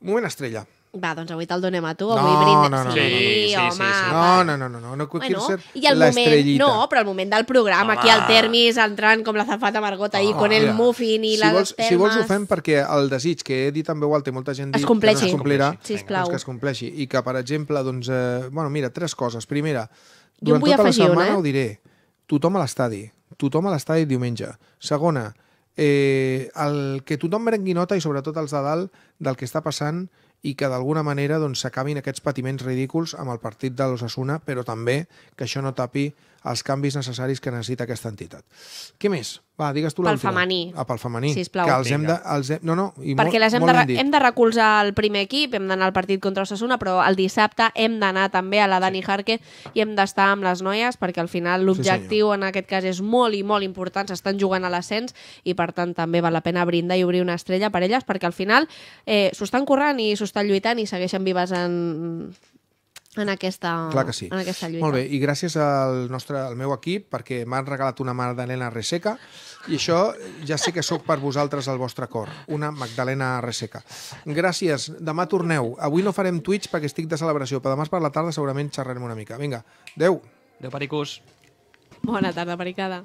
Moment estrella. Va, doncs avui te'l donem a tu, avui no, brindem. No, no, sí, no, no, sí, home, sí, sí, sí. No, no, no, no, no, no quiero bueno, ser moment, No, però el moment del programa, home. aquí al Termis entrant com la zafata Margot ahir, ah, con el muffin i si les vols, Si vols ho fem perquè el desig que he dit també ho alta i molta gent dit es que no es complirà, sisplau. doncs que es compleixi. I que, per exemple, doncs, eh, bueno, mira, tres coses. Primera, durant tota la setmana una, eh? ho diré tothom a l'estadi, tothom a l'estadi diumenge. Segona, eh, el que tothom merengui nota i sobretot els de dalt del que està passant i que d'alguna manera doncs, s'acabin doncs, aquests patiments ridículs amb el partit de l'Osasuna, però també que això no tapi els canvis necessaris que necessita aquesta entitat. Què més? Va, digues tu l'última. Pel femení. Ah, pel femení. Sisplau. Que els hem de, els hem, no, no, i Perquè molt, les hem, molt de, hem de recolzar el primer equip, hem d'anar al partit contra Osasuna, però el dissabte hem d'anar també a la Dani sí. Jarque i hem d'estar amb les noies, perquè al final l'objectiu sí, en aquest cas és molt i molt important, s'estan jugant a l'ascens i per tant també val la pena brindar i obrir una estrella per elles, perquè al final eh, s'ho estan currant i s'ho estan lluitant i segueixen vives en, en aquesta, Clar que sí. en aquesta lluita. Molt bé, i gràcies al, nostre, al meu equip perquè m'han regalat una magdalena reseca i això ja sé que sóc per vosaltres al vostre cor, una magdalena reseca. Gràcies, demà torneu. Avui no farem Twitch perquè estic de celebració, però demà per la tarda segurament xerrarem una mica. Vinga, adeu. Adeu, pericús. Bona tarda, pericada.